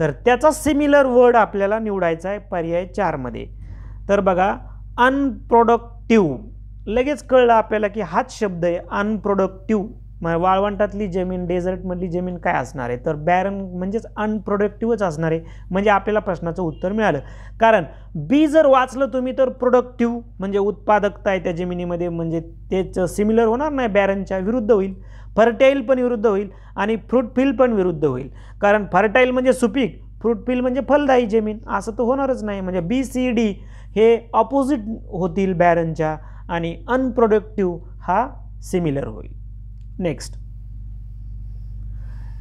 तर त्याचा सिमिलर वर्ड आपल्याला निवडायचा आहे पर्याय चारमध्ये तर बघा अनप्रोडक्टिव्ह लगेच कळलं आपल्याला की हाच शब्द आहे अनप्रोडक्टिव्ह मग वाळवंटातली जमीन डेझर्टमधली जमीन काय असणार आहे तर बॅरन म्हणजेच अनप्रोडक्टिव्हच असणार आहे म्हणजे आपल्याला प्रश्नाचं उत्तर मिळालं कारण बी जर वाचलं तुम्ही तर प्रोडक्टिव्ह म्हणजे उत्पादकता आहे त्या जमिनीमध्ये म्हणजे तेच सिमिलर होणार नाही बॅरनच्या विरुद्ध होईल फर्टाईल पण विरुद्ध होईल आणि फ्रूटफिल पण विरुद्ध होईल कारण फर्टाईल म्हणजे सुपीक फ्रूटफिल म्हणजे फलदायी जमीन असं तर होणारच नाही म्हणजे बी सी डी हे ऑपोजिट होतील बॅरनच्या आणि अनप्रोडक्टिव्ह हा सिमिलर होईल नेक्स्ट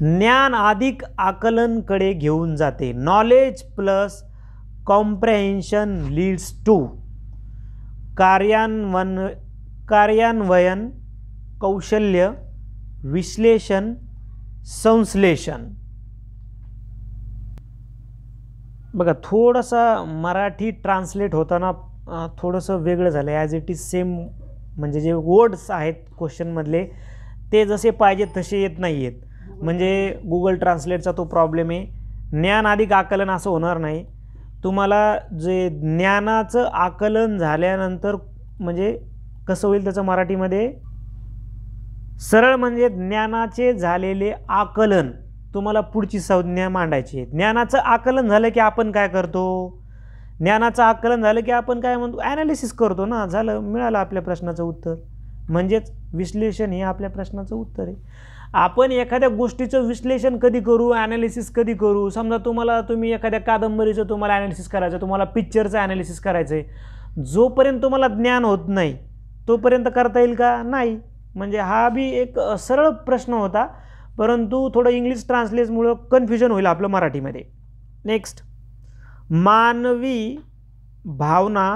ज्ञान अधिक आकलनकडे घेऊन जाते knowledge plus comprehension leads to कार्यान्वन कार्यान्वयन कौशल्य विश्लेषण संश्लेषण बघा थोडासा मराठी ट्रान्सलेट होताना थोडंसं वेगळं झालं ॲज इट इज सेम म्हणजे जे वर्ड्स आहेत क्वेश्चनमधले ते जसे पाहिजेत तसे येत नाही आहेत म्हणजे गुगल ट्रान्सलेटचा तो प्रॉब्लेम आहे ज्ञान अधिक आकलन असं होणार नाही तुम्हाला जे ज्ञानाचं आकलन झाल्यानंतर म्हणजे कसं होईल त्याचं मराठीमध्ये सरळ म्हणजे ज्ञानाचे झालेले आकलन तुम्हाला पुढची संज्ञा मांडायची आहे ज्ञानाचं आकलन झालं की आपण काय करतो ज्ञानाचं आकलन झालं की आपण काय म्हणतो ॲनालिसिस करतो ना झालं मिळालं आपल्या प्रश्नाचं उत्तर म्हणजेच विश्लेषण हे आपल्या प्रश्नाचं उत्तर आहे आपण एखाद्या गोष्टीचं विश्लेषण कधी करू ॲनालिसिस कधी करू समजा तुम्हाला तुम्ही एखाद्या कादंबरीचं तुम्हाला ॲनालिसिस करायचं तुम्हाला पिक्चरचं ॲनालिसिस करायचं आहे जोपर्यंत तुम्हाला ज्ञान होत नाही तोपर्यंत करता येईल का नाही म्हणजे हा बी एक सरळ प्रश्न होता परंतु थोडं इंग्लिश ट्रान्सलेटमुळं कन्फ्युजन होईल आपलं मराठीमध्ये नेक्स्ट मानवी भावना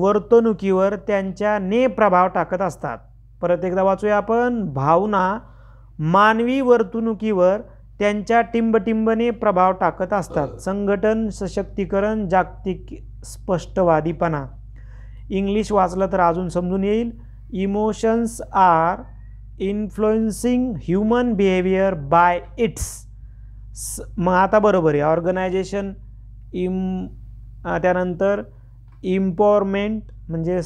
वर्तणुकीवर त्यांच्या ने प्रभाव टाकत असतात परत एकदा वाचूया आपण भावना मानवी वर्तणुकीवर त्यांच्या टिंबटिंबने प्रभाव टाकत असतात संघटन सशक्तीकरण जागतिक स्पष्टवादीपणा इंग्लिश वाचलं तर अजून समजून येईल emotions are influencing human behaviour by its मग आता बरोबर आहे ऑर्गनायझेशन इम त्यानंतर इम्पॉवरमेंट म्हणजे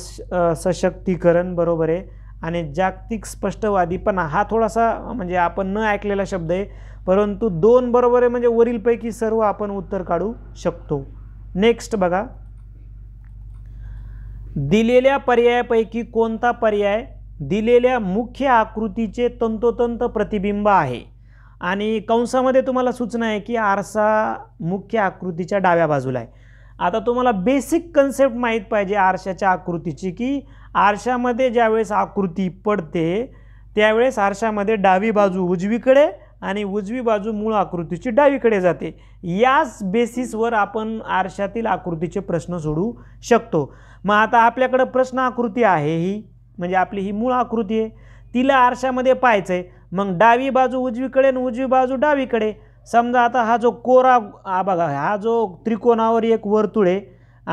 सशक्तीकरण बरोबर आहे आणि जागतिक स्पष्टवादीपणा हा थोडासा म्हणजे आपण न ऐकलेला शब्द आहे परंतु दोन बरोबर आहे म्हणजे वरीलपैकी सर्व आपण उत्तर काढू शकतो नेक्स्ट बघा दिलेल्या पर्यायापैकी कोणता पर्याय दिलेल्या मुख्य आकृतीचे तंतोतंत प्रतिबिंब आहे आणि कंसामध्ये तुम्हाला सूचना आहे की आरसा मुख्य आकृतीच्या डाव्या बाजूला आहे आता तुम्हाला बेसिक कन्सेप्ट माहीत पाहिजे आरशाच्या आकृतीची की आरशामध्ये ज्यावेळेस आकृती पडते त्यावेळेस आरशामध्ये डावी बाजू उजवीकडे आणि उजवी बाजू मूळ आकृतीची डावीकडे जाते याच बेसिसवर आपण आरशातील आकृतीचे प्रश्न सोडू शकतो मग आता आपल्याकडं प्रश्न आकृती आहे ही म्हणजे आपली ही मूळ आकृती आहे तिला आरशामध्ये पाहायचं आहे मग डावी बाजू उजवीकडे आणि उजवी बाजू डावीकडे समजा आता हा जो कोरा बघा हा जो त्रिकोणावर एक वर्तुळ आहे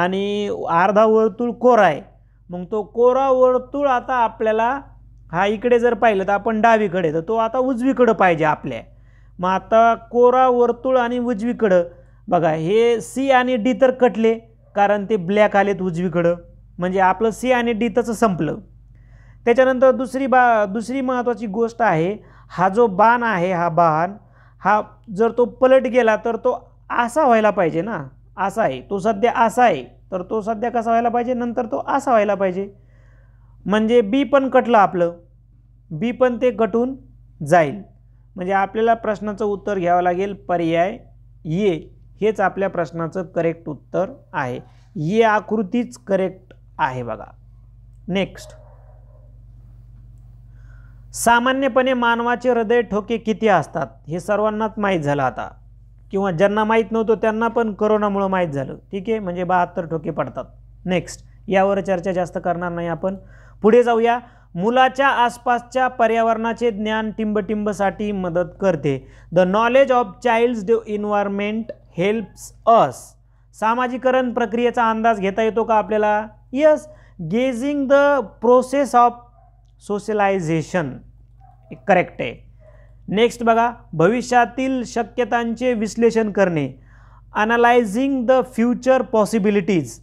आणि अर्धा वर्तुळ कोरा आहे मग तो कोरा वर्तुळ आता आपल्याला हा इकडे जर पाहिलं तर आपण डावीकडे तर तो आता उजवीकडं पाहिजे आपल्या मग आता कोरा वर्तुळ आणि उजवीकडं बघा हे सी आणि डी तर कटले कारण ते ब्लॅक आलेत उजवीकडं म्हणजे आपलं सी आणि डी तसं संपलं त्याच्यानंतर दुसरी बा दुसरी महत्त्वाची गोष्ट आहे हा जो बाण आहे हा बाण हा जर तो पलट गेला तर तो असा व्हायला पाहिजे ना असा आहे तो सध्या असा आहे तर तो सध्या कसा व्हायला पाहिजे नंतर तो असा व्हायला पाहिजे म्हणजे बी पण कटलं आपलं बी पण ते कटून जाईल म्हणजे आपल्याला प्रश्नाचं उत्तर घ्यावं लागेल पर्याय ये हेच आपल्या प्रश्नाचं करेक्ट उत्तर आहे ये आकृतीच करेक्ट आहे बघा नेक्स्ट सामान्यपणे मानवाचे हृदय ठोके किती असतात हे सर्वांनाच माहीत झालं आता किंवा ज्यांना माहीत नव्हतं त्यांना पण करोनामुळं माहीत झालं ठीक आहे म्हणजे बहात्तर ठोके पडतात नेक्स्ट यावर चर्चा जास्त करणार नाही आपण पुढे जाऊया मुलाच्या आसपासच्या पर्यावरणाचे ज्ञान टिंबटिंबसाठी मदत करते the knowledge of childs the environment helps us सामाजिकरण प्रक्रियेचा अंदाज घेता येतो का आपल्याला yes gauging the process of socialisation correct आहे नेक्स्ट बघा भविष्यातील शक्यतांचे विश्लेषण करणे analysing the future possibilities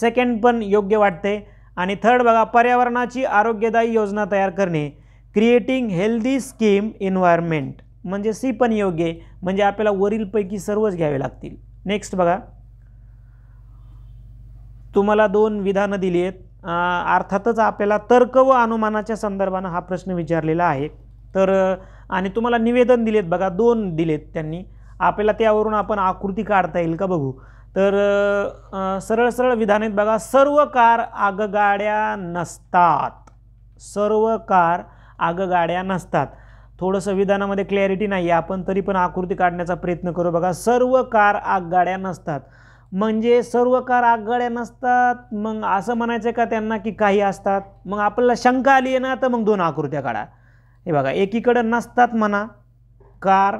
second पण योग्य वाटते आणि थर्ड बघा पर्यावरणाची आरोग्यदायी योजना तयार करणे क्रिएटिंग हेल्दी स्कीम एन्व्हायरमेंट म्हणजे सी पण योग्य म्हणजे आपल्याला वरीलपैकी सर्वच घ्यावे लागतील नेक्स्ट बघा तुम्हाला दोन विधानं दिली आहेत अर्थातच आपल्याला तर्क व अनुमानाच्या संदर्भानं हा प्रश्न विचारलेला आहे तर आणि तुम्हाला निवेदन दिलेत बघा दोन दिलेत त्यांनी आपल्याला त्यावरून आपण आकृती काढता येईल का बघू तर सरळ सरळ विधान आहेत बघा सर्व कार आगगाड्या नसतात सर्व कार आगगाड्या नसतात थोडंसं विधानामध्ये क्लॅरिटी नाही आहे आपण तरी पण आकृती काढण्याचा प्रयत्न करू बघा सर्व कार आगगाड्या नसतात म्हणजे सर्व कार आगगाड्या नसतात मग असं म्हणायचं का त्यांना की काही असतात मग आपल्याला शंका आली आहे ना तर मग दोन आकृत्या काढा हे बघा एकीकडं नसतात म्हणा कार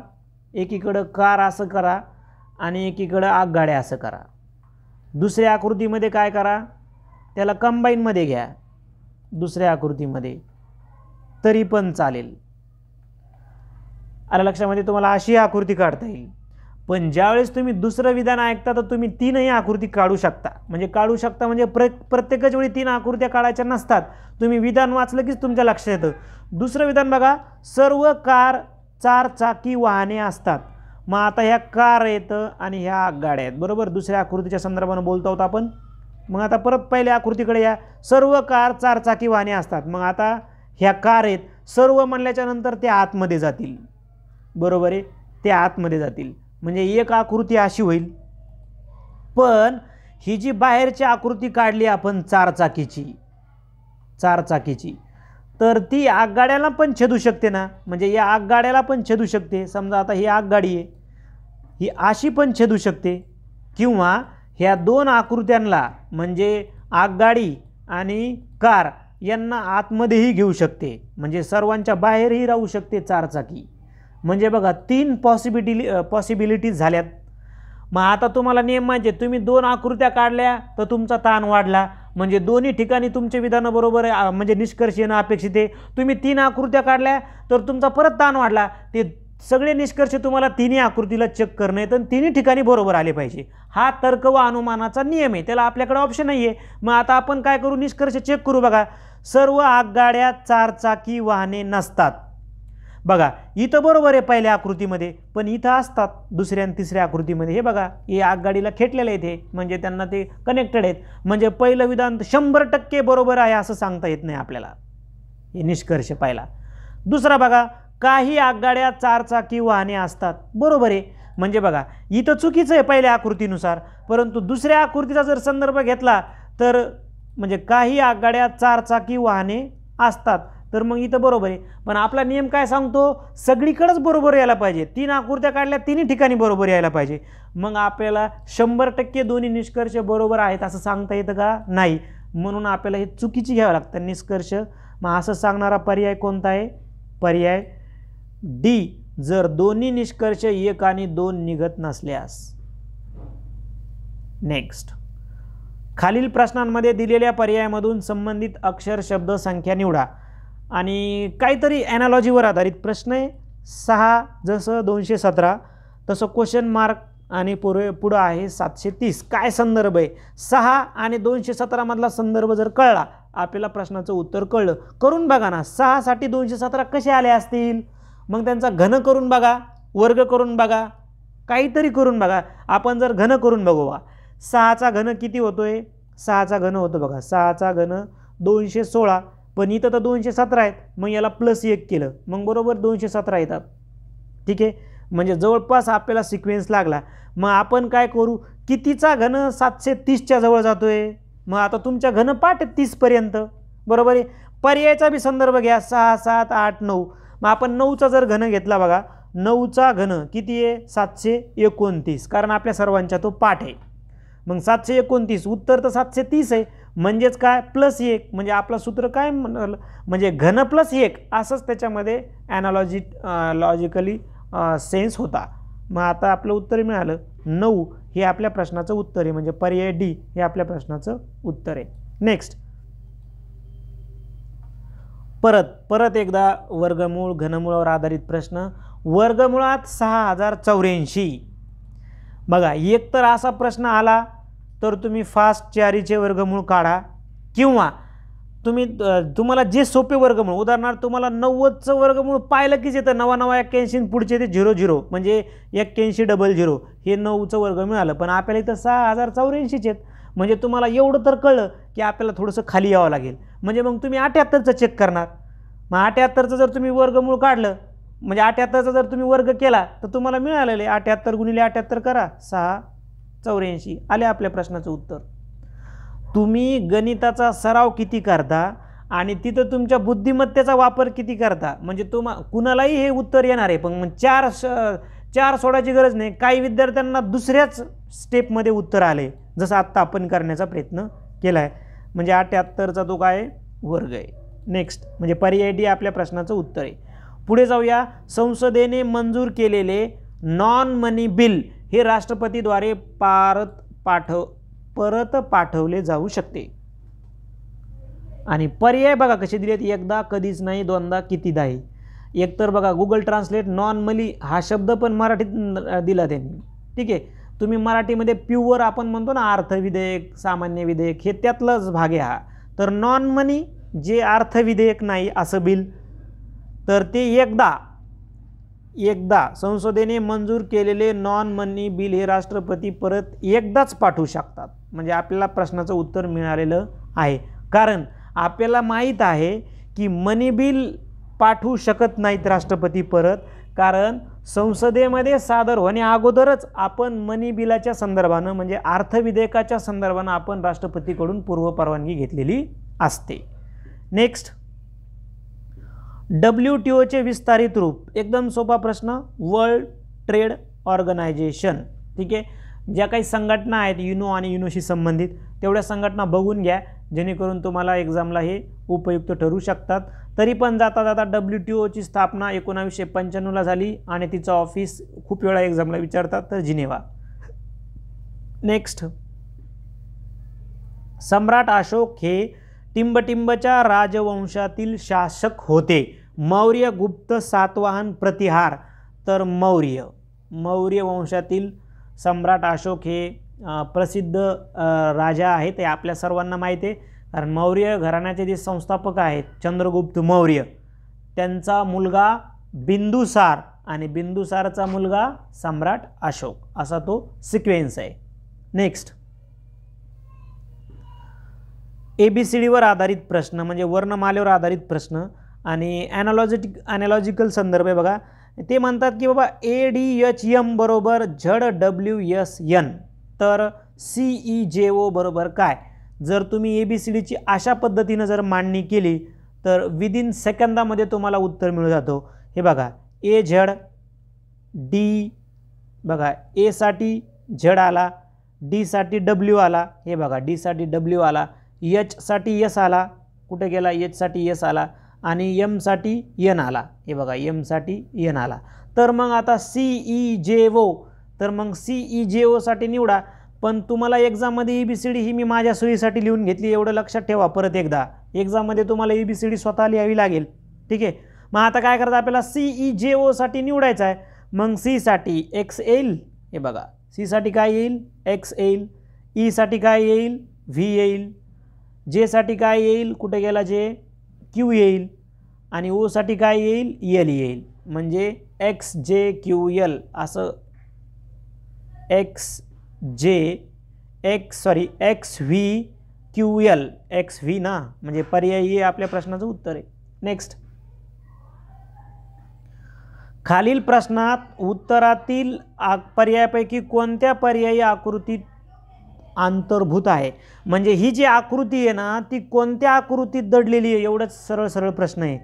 एकीकडं कार असं करा आणि एकीकडं आगगाड्या असं करा दुसऱ्या आकृतीमध्ये काय करा त्याला कंबाईनमध्ये घ्या दुसऱ्या आकृतीमध्ये तरी पण चालेल आला लक्षामध्ये तुम्हाला अशी आकृती काढता येईल पण ज्यावेळेस तुम्ही दुसरं विधान ऐकता तर तुम्ही तीनही आकृती काढू शकता म्हणजे काढू शकता म्हणजे प्र प्रत्येकच वेळी तीन आकृत्या काढायच्या नसतात तुम्ही विधान वाचलं कीच तुमच्या लक्षात येतं दुसरं विधान बघा सर्व कार चार चाकी वाहने असतात मग आता ह्या कार आहेत आणि ह्या गाड्या आहेत बरोबर दुसऱ्या आकृतीच्या संदर्भानं बोलत आहोत आपण मग आता परत पहिल्या आकृतीकडे या सर्व कार चारचाकी वाहने असतात मग आता ह्या कार आहेत सर्व म्हणल्याच्या नंतर ते आतमध्ये जातील बरोबर आहे त्या आतमध्ये जातील म्हणजे एक आकृती अशी होईल पण ही जी बाहेरची आकृती काढली आपण चारचाकीची चारचाकीची तर ती आगगाड्याला पण छेदू शकते ना म्हणजे या आगगाड्याला पण छेदू शकते समजा आता ही आगगाडी आहे ही अशी पण छेदू शकते किंवा ह्या दोन आकृत्यांना म्हणजे आगगाडी आणि कार यांना आतमध्येही घेऊ शकते म्हणजे सर्वांच्या बाहेरही राहू शकते चारचाकी म्हणजे बघा तीन पॉसिबिलिटी पॉसिबिलिटीज झाल्यात मग आता तुम्हाला नेम म्हणजे तुम्ही दोन आकृत्या काढल्या तर तुमचा ताण वाढला म्हणजे दोन्ही ठिकाणी तुमचे विधानं बरोबर आहे म्हणजे निष्कर्ष येणं अपेक्षित आहे तुम्ही तीन आकृत्या काढल्या तर तुमचा परत ताण वाढला ते सगळे निष्कर्ष तुम्हाला तिन्ही आकृतीला चेक करणं तर तिन्ही ठिकाणी बरोबर आले पाहिजे हा तर्क व अनुमानाचा नियम आहे त्याला आपल्याकडे ऑप्शन नाही आहे मग आता आपण काय करू निष्कर्ष चेक करू बघा सर्व आगगाड्या चारचाकी वाहने नसतात बघा इथं बरोबर आहे पहिल्या आकृतीमध्ये पण इथं असतात दुसऱ्या आणि तिसऱ्या आकृतीमध्ये हे बघा हे आगगाडीला खेटलेलं आहे ते म्हणजे त्यांना ते कनेक्टेड आहेत म्हणजे पहिलं विधान शंभर टक्के बरोबर आहे असं सांगता येत नाही आपल्याला हे निष्कर्ष पाहिला दुसरा बघा काही आगगाड्या चारचाकी वाहने असतात बरोबर आहे म्हणजे बघा इथं चुकीचं आहे पहिल्या आकृतीनुसार परंतु दुसऱ्या आकृतीचा जर संदर्भ घेतला तर म्हणजे काही आगगाड्या चारचाकी वाहने असतात तर मग इथं बरोबर आहे पण आपला नियम काय सांगतो सगळीकडंच बरोबर यायला पाहिजे तीन आकृत्या काढल्या तिन्ही ठिकाणी बरोबर यायला पाहिजे मग आपल्याला शंभर टक्के दोन्ही निष्कर्ष बरोबर आहेत असं सांगता येतं का नाही म्हणून आपल्याला हे चुकीची घ्यावं लागतं निष्कर्ष मग असं सांगणारा पर्याय कोणता आहे पर्याय डी जर दोन्ही निष्कर्ष एक आणि दोन निघत नसल्यास नेक्स्ट खालील प्रश्नांमध्ये दिलेल्या पर्यायामधून संबंधित अक्षर शब्द संख्या निवडा आणि काहीतरी ॲनालॉजीवर आधारित प्रश्न आहे सहा जसं दोनशे सतरा तसं क्वेश्चन मार्क आणि पुरे पुढं आहे सातशे तीस काय संदर्भ आहे सहा आणि दोनशे सतरामधला संदर्भ जर कळला आपल्याला प्रश्नाचं उत्तर कळलं करून बघा ना सहासाठी दोनशे सतरा कसे आले असतील मग त्यांचा घन करून बघा वर्ग करून बघा काहीतरी करून बघा आपण जर घन करून बघूवा सहाचा घन किती होतो आहे सहाचा घन होतो बघा सहाचा घन दोनशे सोळा पण इथं तर दोनशे सतरा आहेत मग याला प्लस एक केलं मग बरोबर दोनशे सतरा येतात ठीक आहे म्हणजे जवळपास आपल्याला सिक्वेन्स लागला मग आपण काय करू कितीचा घन सातशे तीसच्या जवळ जातो आहे मग आता तुमच्या घन पाठ तीसपर्यंत बरोबर आहे पर्यायचा बी संदर्भ घ्या सहा सात आठ नऊ मग आपण नऊचा जर घन घेतला बघा नऊचा घन किती आहे सातशे एकोणतीस कारण आपल्या सर्वांच्या तो पाठ आहे मग सातशे एकोणतीस उत्तर तर सातशे तीस आहे म्हणजेच काय प्लस एक म्हणजे आपलं सूत्र काय म्हणलं म्हणजे घन प्लस एक असंच त्याच्यामध्ये ॲनालॉजी लॉजिकली सेन्स होता मग आता आपलं उत्तर मिळालं नऊ हे आपल्या प्रश्नाचं उत्तर आहे म्हणजे पर्याय डी हे आपल्या प्रश्नाचं उत्तर आहे नेक्स्ट परत परत एकदा वर्गमूळ घनमूळावर आधारित प्रश्न वर्गमुळात सहा हजार चौऱ्याऐंशी बघा एक तर असा प्रश्न आला तर तुम्ही फास्ट चारीचे वर्गमूळ काढा किंवा तुम्ही तुम्हाला जे सोपे वर्गमूळ उदाहरणार्थ तुम्हाला नव्वदचं वर्गमूळ पाहिलं कीच येतं नवा नवा एक्क्याऐंशी पुढचे ते झिरो झिरो म्हणजे एक्क्याऐंशी डबल झिरो हे नऊचं वर्ग मिळालं पण आपल्याला इथं सहा हजार चौऱ्याऐंशीचे आहेत म्हणजे तुम्हाला एवढं तर कळलं की आपल्याला थोडंसं खाली यावं लागेल म्हणजे मग तुम्ही अठ्याहत्तरचं चेक करणार मग अठ्याहत्तरचं जर तुम्ही वर्गमूळ काढलं म्हणजे अठ्याहत्तरचा जर तुम्ही वर्ग केला तर तुम्हाला मिळालेले अठ्याहत्तर गुणिले अठ्याहत्तर करा सहा चौऱ्याऐंशी आले आपल्या प्रश्नाचं उत्तर तुम्ही गणिताचा सराव किती करता आणि तिथं तुमच्या बुद्धिमत्तेचा वापर किती करता म्हणजे तुम्हा कुणालाही हे उत्तर येणार आहे पण मग चार स चार सोडायची गरज नाही काही विद्यार्थ्यांना दुसऱ्याच स्टेपमध्ये उत्तर आले जसं आत्ता आपण करण्याचा प्रयत्न केला आहे म्हणजे अठ्याहत्तरचा तो काय वर्ग आहे नेक्स्ट म्हणजे पर्याय डी आपल्या प्रश्नाचं उत्तर आहे पुढे जाऊया संसदेने मंजूर केलेले नॉन मनी बिल हे राष्ट्रपतीद्वारे पारत पाठव परत पाठवले जाऊ शकते आणि पर्याय बघा कसे दिलेत एकदा कधीच नाही दोनदा कितीदा आहे एकतर बघा गुगल ट्रान्सलेट मली हा शब्द पण मराठीत दिला त्यांनी ठीक आहे तुम्ही मराठीमध्ये प्युअर आपण म्हणतो ना अर्थविधेयक सामान्य विधेयक हे त्यातलंच भाग आहे हा तर नॉन मनी जे अर्थविधेयक नाही असं बिल तर ते एकदा एकदा संसदेने मंजूर केलेले नॉन मनी बिल हे राष्ट्रपती परत एकदाच पाठवू शकतात म्हणजे आपल्याला प्रश्नाचं उत्तर मिळालेलं आहे कारण आपल्याला माहीत आहे की मनी बिल पाठवू शकत नाहीत राष्ट्रपती परत कारण संसदेमध्ये सादर होण्या अगोदरच आपण मनी बिलाच्या संदर्भानं म्हणजे अर्थविधेयकाच्या संदर्भानं आपण राष्ट्रपतीकडून पूर्वपरवानगी घेतलेली असते नेक्स्ट डब्ल्यू टी ओचे विस्तारित रूप एकदम सोपा प्रश्न वर्ल्ड ट्रेड ऑर्गनायझेशन ठीक आहे ज्या काही संघटना आहेत युनो आणि युनोशी संबंधित तेवढ्या संघटना बघून घ्या जेणेकरून तुम्हाला एक्झामला हे उपयुक्त ठरू शकतात तरी पण जाता जाता डब्ल्यू टी ओची स्थापना एकोणावीसशे पंच्याण्णवला झाली आणि तिचं ऑफिस खूप वेळा एक्झामला विचारतात तर जिनेवा नेक्स्ट सम्राट अशोक हे टिंबटिंबच्या राजवंशातील शासक होते मौर्य गुप्त सातवाहन प्रतिहार तर मौर्य मौर्य वंशातील सम्राट अशोक हे प्रसिद्ध राजा आहे ते आपल्या सर्वांना माहीत आहे कारण मौर्य घराण्याचे जे संस्थापक आहेत चंद्रगुप्त मौर्य त्यांचा मुलगा बिंदुसार आणि बिंदुसारचा मुलगा सम्राट अशोक असा तो सिक्वेन्स आहे नेक्स्ट ए बी सी डीवर आधारित प्रश्न म्हणजे वर्णमालेवर आधारित प्रश्न आणि ॲनालॉजिटिक ॲनॉलॉजिकल संदर्भ आहे बघा ते म्हणतात की बाबा ए डी एच यम बरोबर झड डब्ल्यू एस यन तर सी ई जे ओ बरोबर काय जर तुम्ही ए बी सी डीची अशा पद्धतीनं जर मांडणी केली तर विदिन सेकंदामध्ये तुम्हाला उत्तर मिळू जातो हे बघा ए झड डी बघा एसाठी झड आला डी साठी डब्ल्यू आला हे बघा डी साठी डब्ल्यू आला यचसाठी यस आला कुठे गेला यचसाठी यस आला आणि यमसाठी यन आला हे बघा यमसाठी यन आला तर मग आता सी ई जे ओ तर मग सी ई e जे ओसाठी निवडा पण तुम्हाला एक्झाममध्ये ई बी सी डी ही मी माझ्या सोयीसाठी लिहून घेतली एवढं लक्षात ठेवा परत एकदा एक्झाममध्ये तुम्हाला ई बी सी डी स्वतः लिहावी लागेल ठीक आहे मग आता काय करता आपल्याला सी ई e जे ओसाठी निवडायचं आहे मग सीसाठी एक्स येईल हे बघा सीसाठी काय येईल एक्स येईल ईसाठी e काय येईल व्ही येईल जेसाठी काय येईल कुठे गेला जे क्यू येईल आणि ओसाठी काय येईल यल येईल म्हणजे एक्स जे क्यू यल असं X J X sorry X V Q L X V ना म्हणजे पर्यायी हे आपल्या प्रश्नाचं उत्तर आहे नेक्स्ट खालील प्रश्नात उत्तरातील आ पर्यायापैकी कोणत्या पर्यायी आकृतीत अंतर्भूत आहे म्हणजे ही जी आकृती आहे ना ती कोणत्या आकृतीत दडलेली आहे एवढंच सरळ सरळ प्रश्न आहे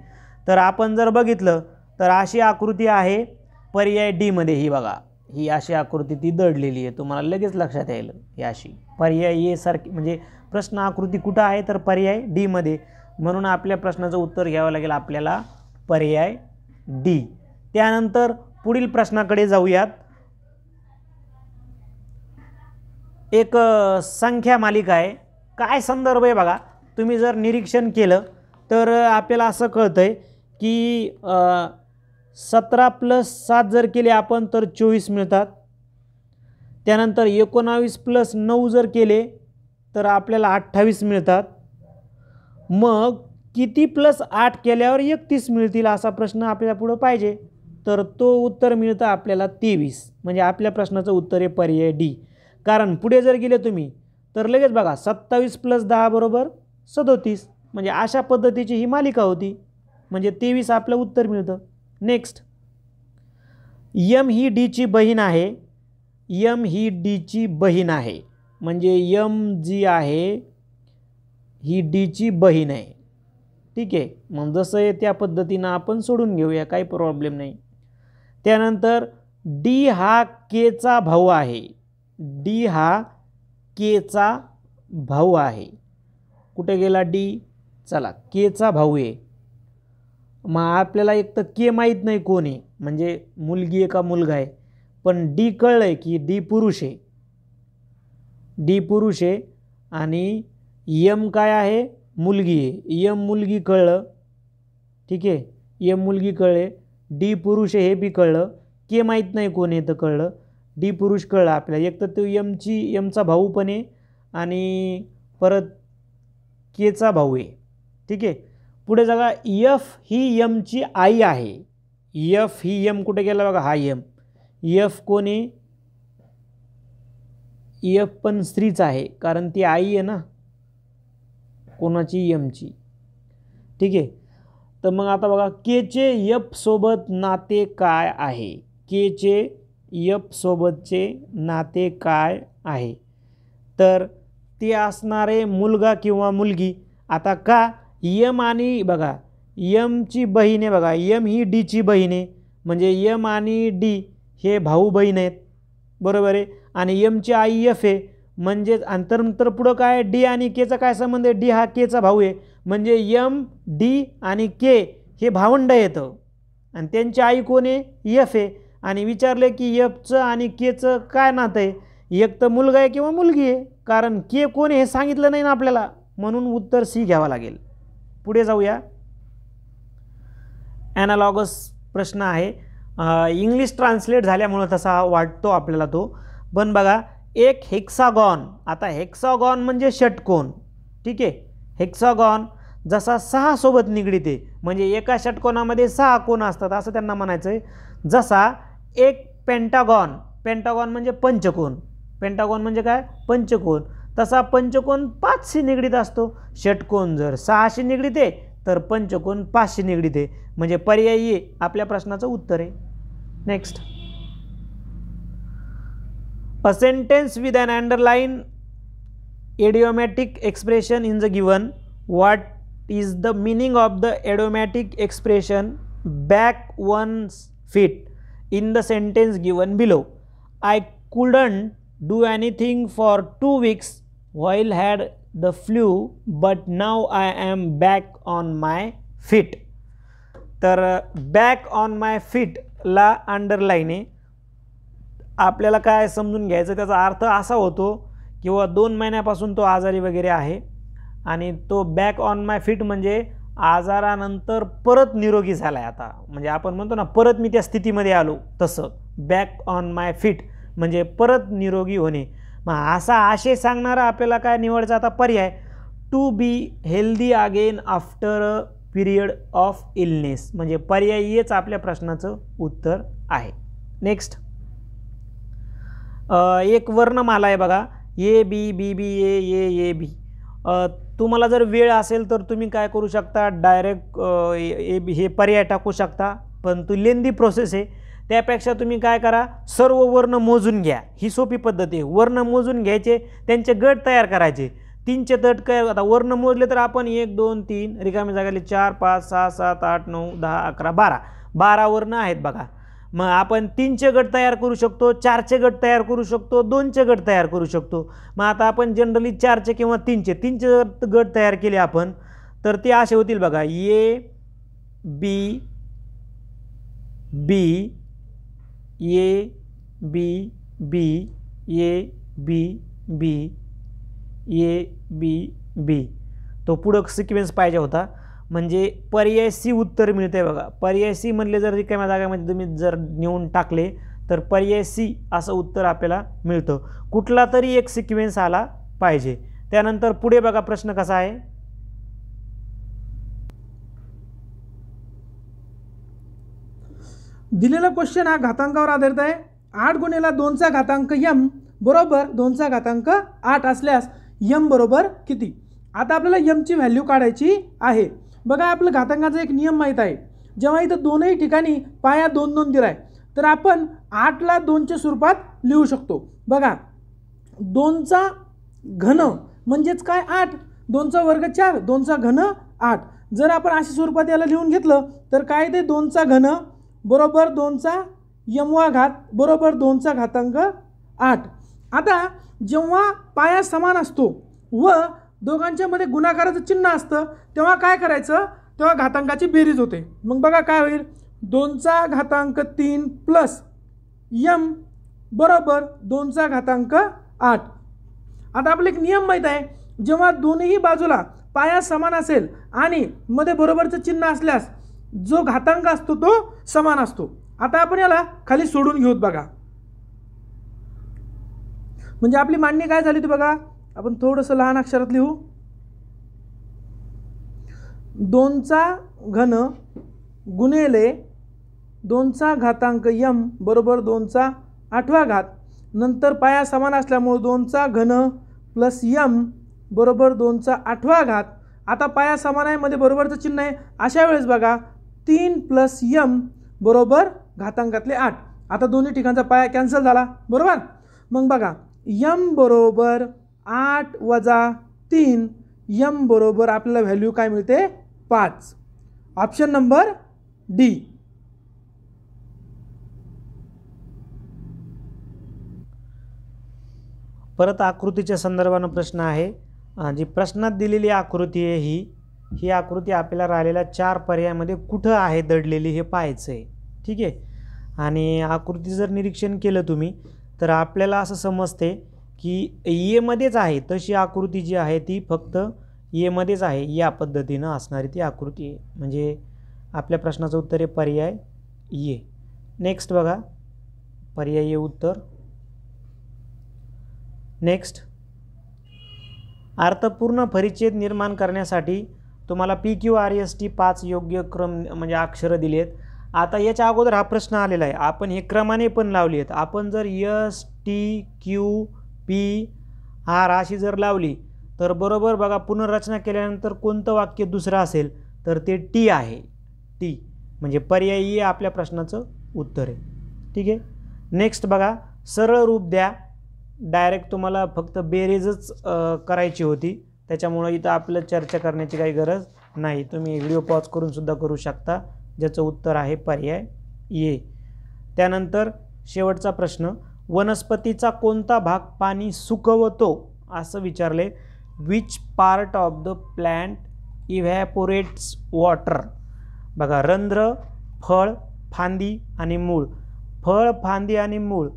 तर आपण जर बघितलं तर अशी आकृती आहे पर्याय डीमध्ये ही बघा ही अशी आकृती ती दडलेली आहे तुम्हाला लगेच लक्षात येईल ही अशी पर्याय ए सारखी म्हणजे प्रश्न आकृती कुठं आहे तर पर्याय डीमध्ये म्हणून आपल्या प्रश्नाचं उत्तर घ्यावं लागेल आपल्याला पर्याय डी त्यानंतर पुढील प्रश्नाकडे जाऊयात एक संख्या मालिका आहे काय संदर्भ आहे बघा तुम्ही जर निरीक्षण केलं तर आपल्याला असं कळतं आहे की सतरा प्लस सात जर केले आपण तर चोवीस मिळतात त्यानंतर एकोणावीस प्लस नऊ जर केले तर आपल्याला अठ्ठावीस मिळतात मग किती प्लस आठ केल्यावर एकतीस मिळतील असा प्रश्न आपल्याला पुढं पाहिजे तर तो उत्तर मिळतं आपल्याला तेवीस म्हणजे आपल्या प्रश्नाचं उत्तर आहे पर्याय डी कारण पुढे जर गेले तुम्ही तर लगेच बघा सत्तावीस प्लस दहा बरोबर सदोतीस म्हणजे अशा पद्धतीची ही मालिका होती म्हणजे तेवीस आपलं उत्तर मिळतं नेक्स्ट यम ही डीची बहीण आहे यम ही डीची बहीण आहे म्हणजे यम जी आहे ही डीची बहीण आहे ठीक आहे मग जसं आहे त्या पद्धतीनं आपण सोडून घेऊया काही प्रॉब्लेम नाही त्यानंतर डी हा केचा भाऊ आहे डी हा केचा भाऊ आहे कुठे गेला डी चला केचा भाऊ आहे मग आपल्याला एक तर के माहीत नाही कोण आहे म्हणजे मुलगी आहे का मुलगा आहे पण डी कळलं आहे की डी पुरुष आहे डी पुरुष आहे आणि यम काय आहे मुलगी आहे यम मुलगी कळलं ठीक आहे यम मुलगी कळले डी पुरुष हे बी कळलं के माहीत नाही कोण आहे तर कळलं डी पुरुष कळला आपल्याला एक तर तो यमची यमचा भाऊ पण आहे आणि परत केचा भाऊ आहे ठीक आहे पुढे जागा यफ ही यमची आई आहे यफ ही यम कुठे गेला बघा हा यम यफ कोण आहे यफ पण स्त्रीच आहे कारण ती आई आहे ना कोणाची यमची ठीक आहे तर मग आता बघा केचे यफसोबत सोबत नाते काय आहे केचे यपसोबतचे नाते काय आहे तर ते असणारे मुलगा किंवा मुलगी आता का यम आणि बघा यमची बहीण आहे बघा यम ही डीची बहीण आहे म्हणजे यम आणि डी हे भाऊ बहीण आहेत बरोबर आहे आणि यमची आई यफ आहे म्हणजेच नंतर पुढं काय डी आणि केचा काय संबंध आहे डी हा केचा भाऊ आहे म्हणजे यम डी आणि के हे भावंड येतं आणि त्यांची आई कोण आहे यफ आहे आणि विचारले की एफचं आणि केचं काय नातं आहे एक तर मुलगा आहे किंवा मुलगी आहे कारण के कोण हे सांगितलं नाही ना आपल्याला म्हणून उत्तर सी घ्यावं लागेल पुढे जाऊया ॲनालॉगस प्रश्न आहे इंग्लिश ट्रान्सलेट झाल्यामुळं तसा वाटतो आपल्याला तो पण बघा एक हेक्सागॉन आता हेक्सागॉन म्हणजे षटकोन ठीक आहे हेक्सागॉन जसा सहा सोबत निगडीत आहे म्हणजे एका षटकोनामध्ये सहा कोण असतात असं त्यांना म्हणायचं आहे जसा एक पेंटागॉन पेंटागॉन म्हणजे पंचकोन पेंटागॉन म्हणजे काय पंचकोन तसा पंचकोन पाचशे निगडीत असतो षटकोन जर सहाशे निगडीत आहे तर पंचकोन पाचशे निगडीत आहे म्हणजे पर्यायी आपल्या प्रश्नाचं उत्तर आहे next a sentence with an underlined idiomatic expression in the given what is the meaning of the idiomatic expression back one's feet in the sentence given below I couldn't do anything for two weeks while had the flu but now I am back on my feet तर बॅक ऑन माय फिटला अंडरलाईन आहे आपल्याला काय समजून घ्यायचं त्याचा अर्थ असा होतो किंवा दोन महिन्यापासून तो आजारी वगैरे आहे आणि तो बॅक ऑन माय फिट म्हणजे आजारानंतर परत निरोगी झाला आहे आता म्हणजे आपण म्हणतो ना परत मी त्या स्थितीमध्ये आलो तसं बॅक ऑन माय फिट म्हणजे परत निरोगी होणे मग असा आशय सांगणारा आपल्याला काय निवडचा आता पर्याय to be healthy again after a period of illness म्हणजे पर्याय हेच आपल्या प्रश्नाचं उत्तर आहे नेक्स्ट एक वर्णमाला आहे बघा A B B B A A B तुम्हाला जर वेळ असेल तर तुम्ही काय करू शकता डायरेक्ट हे पर्याय टाकू शकता पण तो लेंदी प्रोसेस आहे त्यापेक्षा तुम्ही काय करा सर्व वर्ण मोजून घ्या ही सोपी पद्धत आहे वर्ण मोजून घ्यायचे त्यांचे गट तयार करायचे तीनचे तट काय आता वर्ण मोजले तर आपण एक दोन तीन रिकामी जागाले चार पाच सहा सात आठ नऊ दहा अकरा बारा बारा वर्ण आहेत बघा मग आपण तीनचे गट तयार करू शकतो चारचे गट तयार करू शकतो दोनचे गट तयार करू शकतो मग आता आपण जनरली चारचे किंवा तीनचे तीनचे गट तयार केले आपण तर ते असे होतील बघा A B B A B B A B B A B बी तो पुढं सिक्वेन्स पाहिजे होता म्हणजे पर्याय सी उत्तर मिळते बघा पर्याय सी म्हणले जर रिकाम्या जागामध्ये तुम्ही जर नेऊन टाकले तर पर्याय सी असं उत्तर आपल्याला मिळतं कुठला तरी एक सिक्वेन्स आला पाहिजे त्यानंतर पुढे बघा प्रश्न कसा आहे दिलेला क्वेश्चन हा घातांकावर आधारित आहे आठ गुणेला दोनचा घातांक यम बरोबर दोनचा घातांक आठ असल्यास यम बरोबर किती आता आपल्याला यमची व्हॅल्यू काढायची आहे बघा आपलं घातांकाचा एक नियम माहीत आहे जेव्हा इथं दोनही ठिकाणी पाया दोन दोन आहे तर आपण आठला दोनच्या स्वरूपात लिहू शकतो बघा दोनचा घन म्हणजेच काय आठ दोनचा वर्ग चार दोनचा घन आठ जर आपण अशा स्वरूपात याला लिहून घेतलं तर काय ते दोनचा घन बरोबर दोनचा यमवा घात बरोबर दोनचा घातांक आठ आता जेव्हा पाया समान असतो व दोघांच्या मध्ये गुणाकाराचं चिन्ह असतं तेव्हा काय करायचं तेव्हा घातांकाची बेरीज होते मग बघा काय होईल दोनचा घातांक तीन प्लस यम बरोबर दोनचा घातांक आठ आता आपला एक नियम माहीत आहे जेव्हा दोन्ही बाजूला पाया समान असेल आणि मध्ये बरोबरचं चिन्ह असल्यास जो घातांक असतो तो समान असतो आता आपण याला खाली सोडून घेऊत बघा म्हणजे आपली मांडणी काय झाली ती बघा आपण थोडंसं लहान अक्षरात लिहू दोनचा घन गुणेले दोनचा घातांक यम बरोबर दोनचा आठवा घात नंतर पाया समान असल्यामुळं दोनचा घन प्लस यम बरोबर दोनचा आठवा घात आता पाया समान आहे मध्ये बरोबरचं चिन्ह आहे अशा वेळेस बघा तीन प्लस यम बरोबर घातांकातले आठ आता दोन्ही ठिकाणचा पाया कॅन्सल झाला बरोबर मग बघा यम बरोबर आठ वजा तीन यम बरोबर आपल्याला व्हॅल्यू काय मिळते पाच ऑप्शन नंबर डी परत आकृतीच्या संदर्भानं प्रश्न आहे जी प्रश्नात दिलेली आकृती आहे ही ही आकृती आपल्याला राहिलेल्या चार पर्यायामध्ये कुठं आहे दडलेली हे पाहायचं आहे ठीक आहे आणि आकृती जर निरीक्षण केलं तुम्ही तर आपल्याला असं समजते की येमध्येच आहे तशी आकृती जी आहे ती फक्त येमध्येच आहे या पद्धतीनं असणारी ती आकृती म्हणजे आपल्या प्रश्नाचं उत्तर आहे पर्याय ये नेक्स्ट बघा पर्याय ये उत्तर नेक्स्ट अर्थपूर्ण परिच्छेद निर्माण करण्यासाठी तुम्हाला P Q R S T पाच योग्य क्रम म्हणजे अक्षरं दिली आहेत आता याच्या अगोदर हा प्रश्न आलेला आहे आपण हे क्रमाने पण लावली आहेत आपण जर S T Q P R अशी जर लावली तर बरोबर बघा पुनर्रचना केल्यानंतर कोणतं वाक्य दुसरं असेल तर ते टी आहे टी म्हणजे पर्यायी आपल्या प्रश्नाचं उत्तर आहे ठीक आहे नेक्स्ट बघा सरळ रूप द्या डायरेक्ट तुम्हाला फक्त बेरेजच करायची होती त्याच्यामुळं इथं आपलं चर्चा करण्याची काही गरज नाही तुम्ही व्हिडिओ पॉज सुद्धा करू शकता ज्याचं उत्तर आहे पर्याय ये त्यानंतर शेवटचा प्रश्न वनस्पतीचा कोणता भाग पाणी सुकवतो असं विचारले which part of the plant evaporates water बघा रंध्र फळ फांदी आणि मूळ फळ फांदी आणि मूळ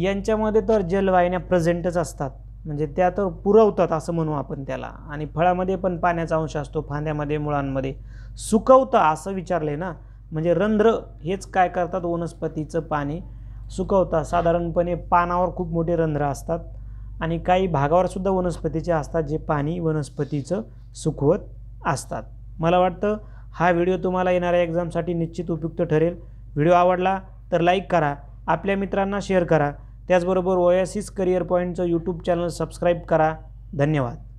यांच्यामध्ये तर जलवाहिन्या प्रेझेंटच असतात म्हणजे त्या तर पुरवतात असं म्हणू आपण त्याला आणि फळामध्ये पण पाण्याचा अंश असतो फांद्यामध्ये मुळांमध्ये सुकवतं असं विचारले ना म्हणजे रंध्र हेच काय करतात वनस्पतीचं पाणी सुकवता साधारणपणे पानावर खूप मोठे रंध्र असतात आणि काही भागावर सुद्धा वनस्पतीचे असतात जे पाणी वनस्पतीचं सुकवत असतात मला वाटतं हा व्हिडिओ तुम्हाला येणाऱ्या एक्झामसाठी निश्चित उपयुक्त ठरेल व्हिडिओ आवडला तर लाईक करा आपल्या मित्रांना शेअर करा त्याचबरोबर ओयासिस करिअर पॉईंटचं यूट्यूब चॅनल सबस्क्राईब करा धन्यवाद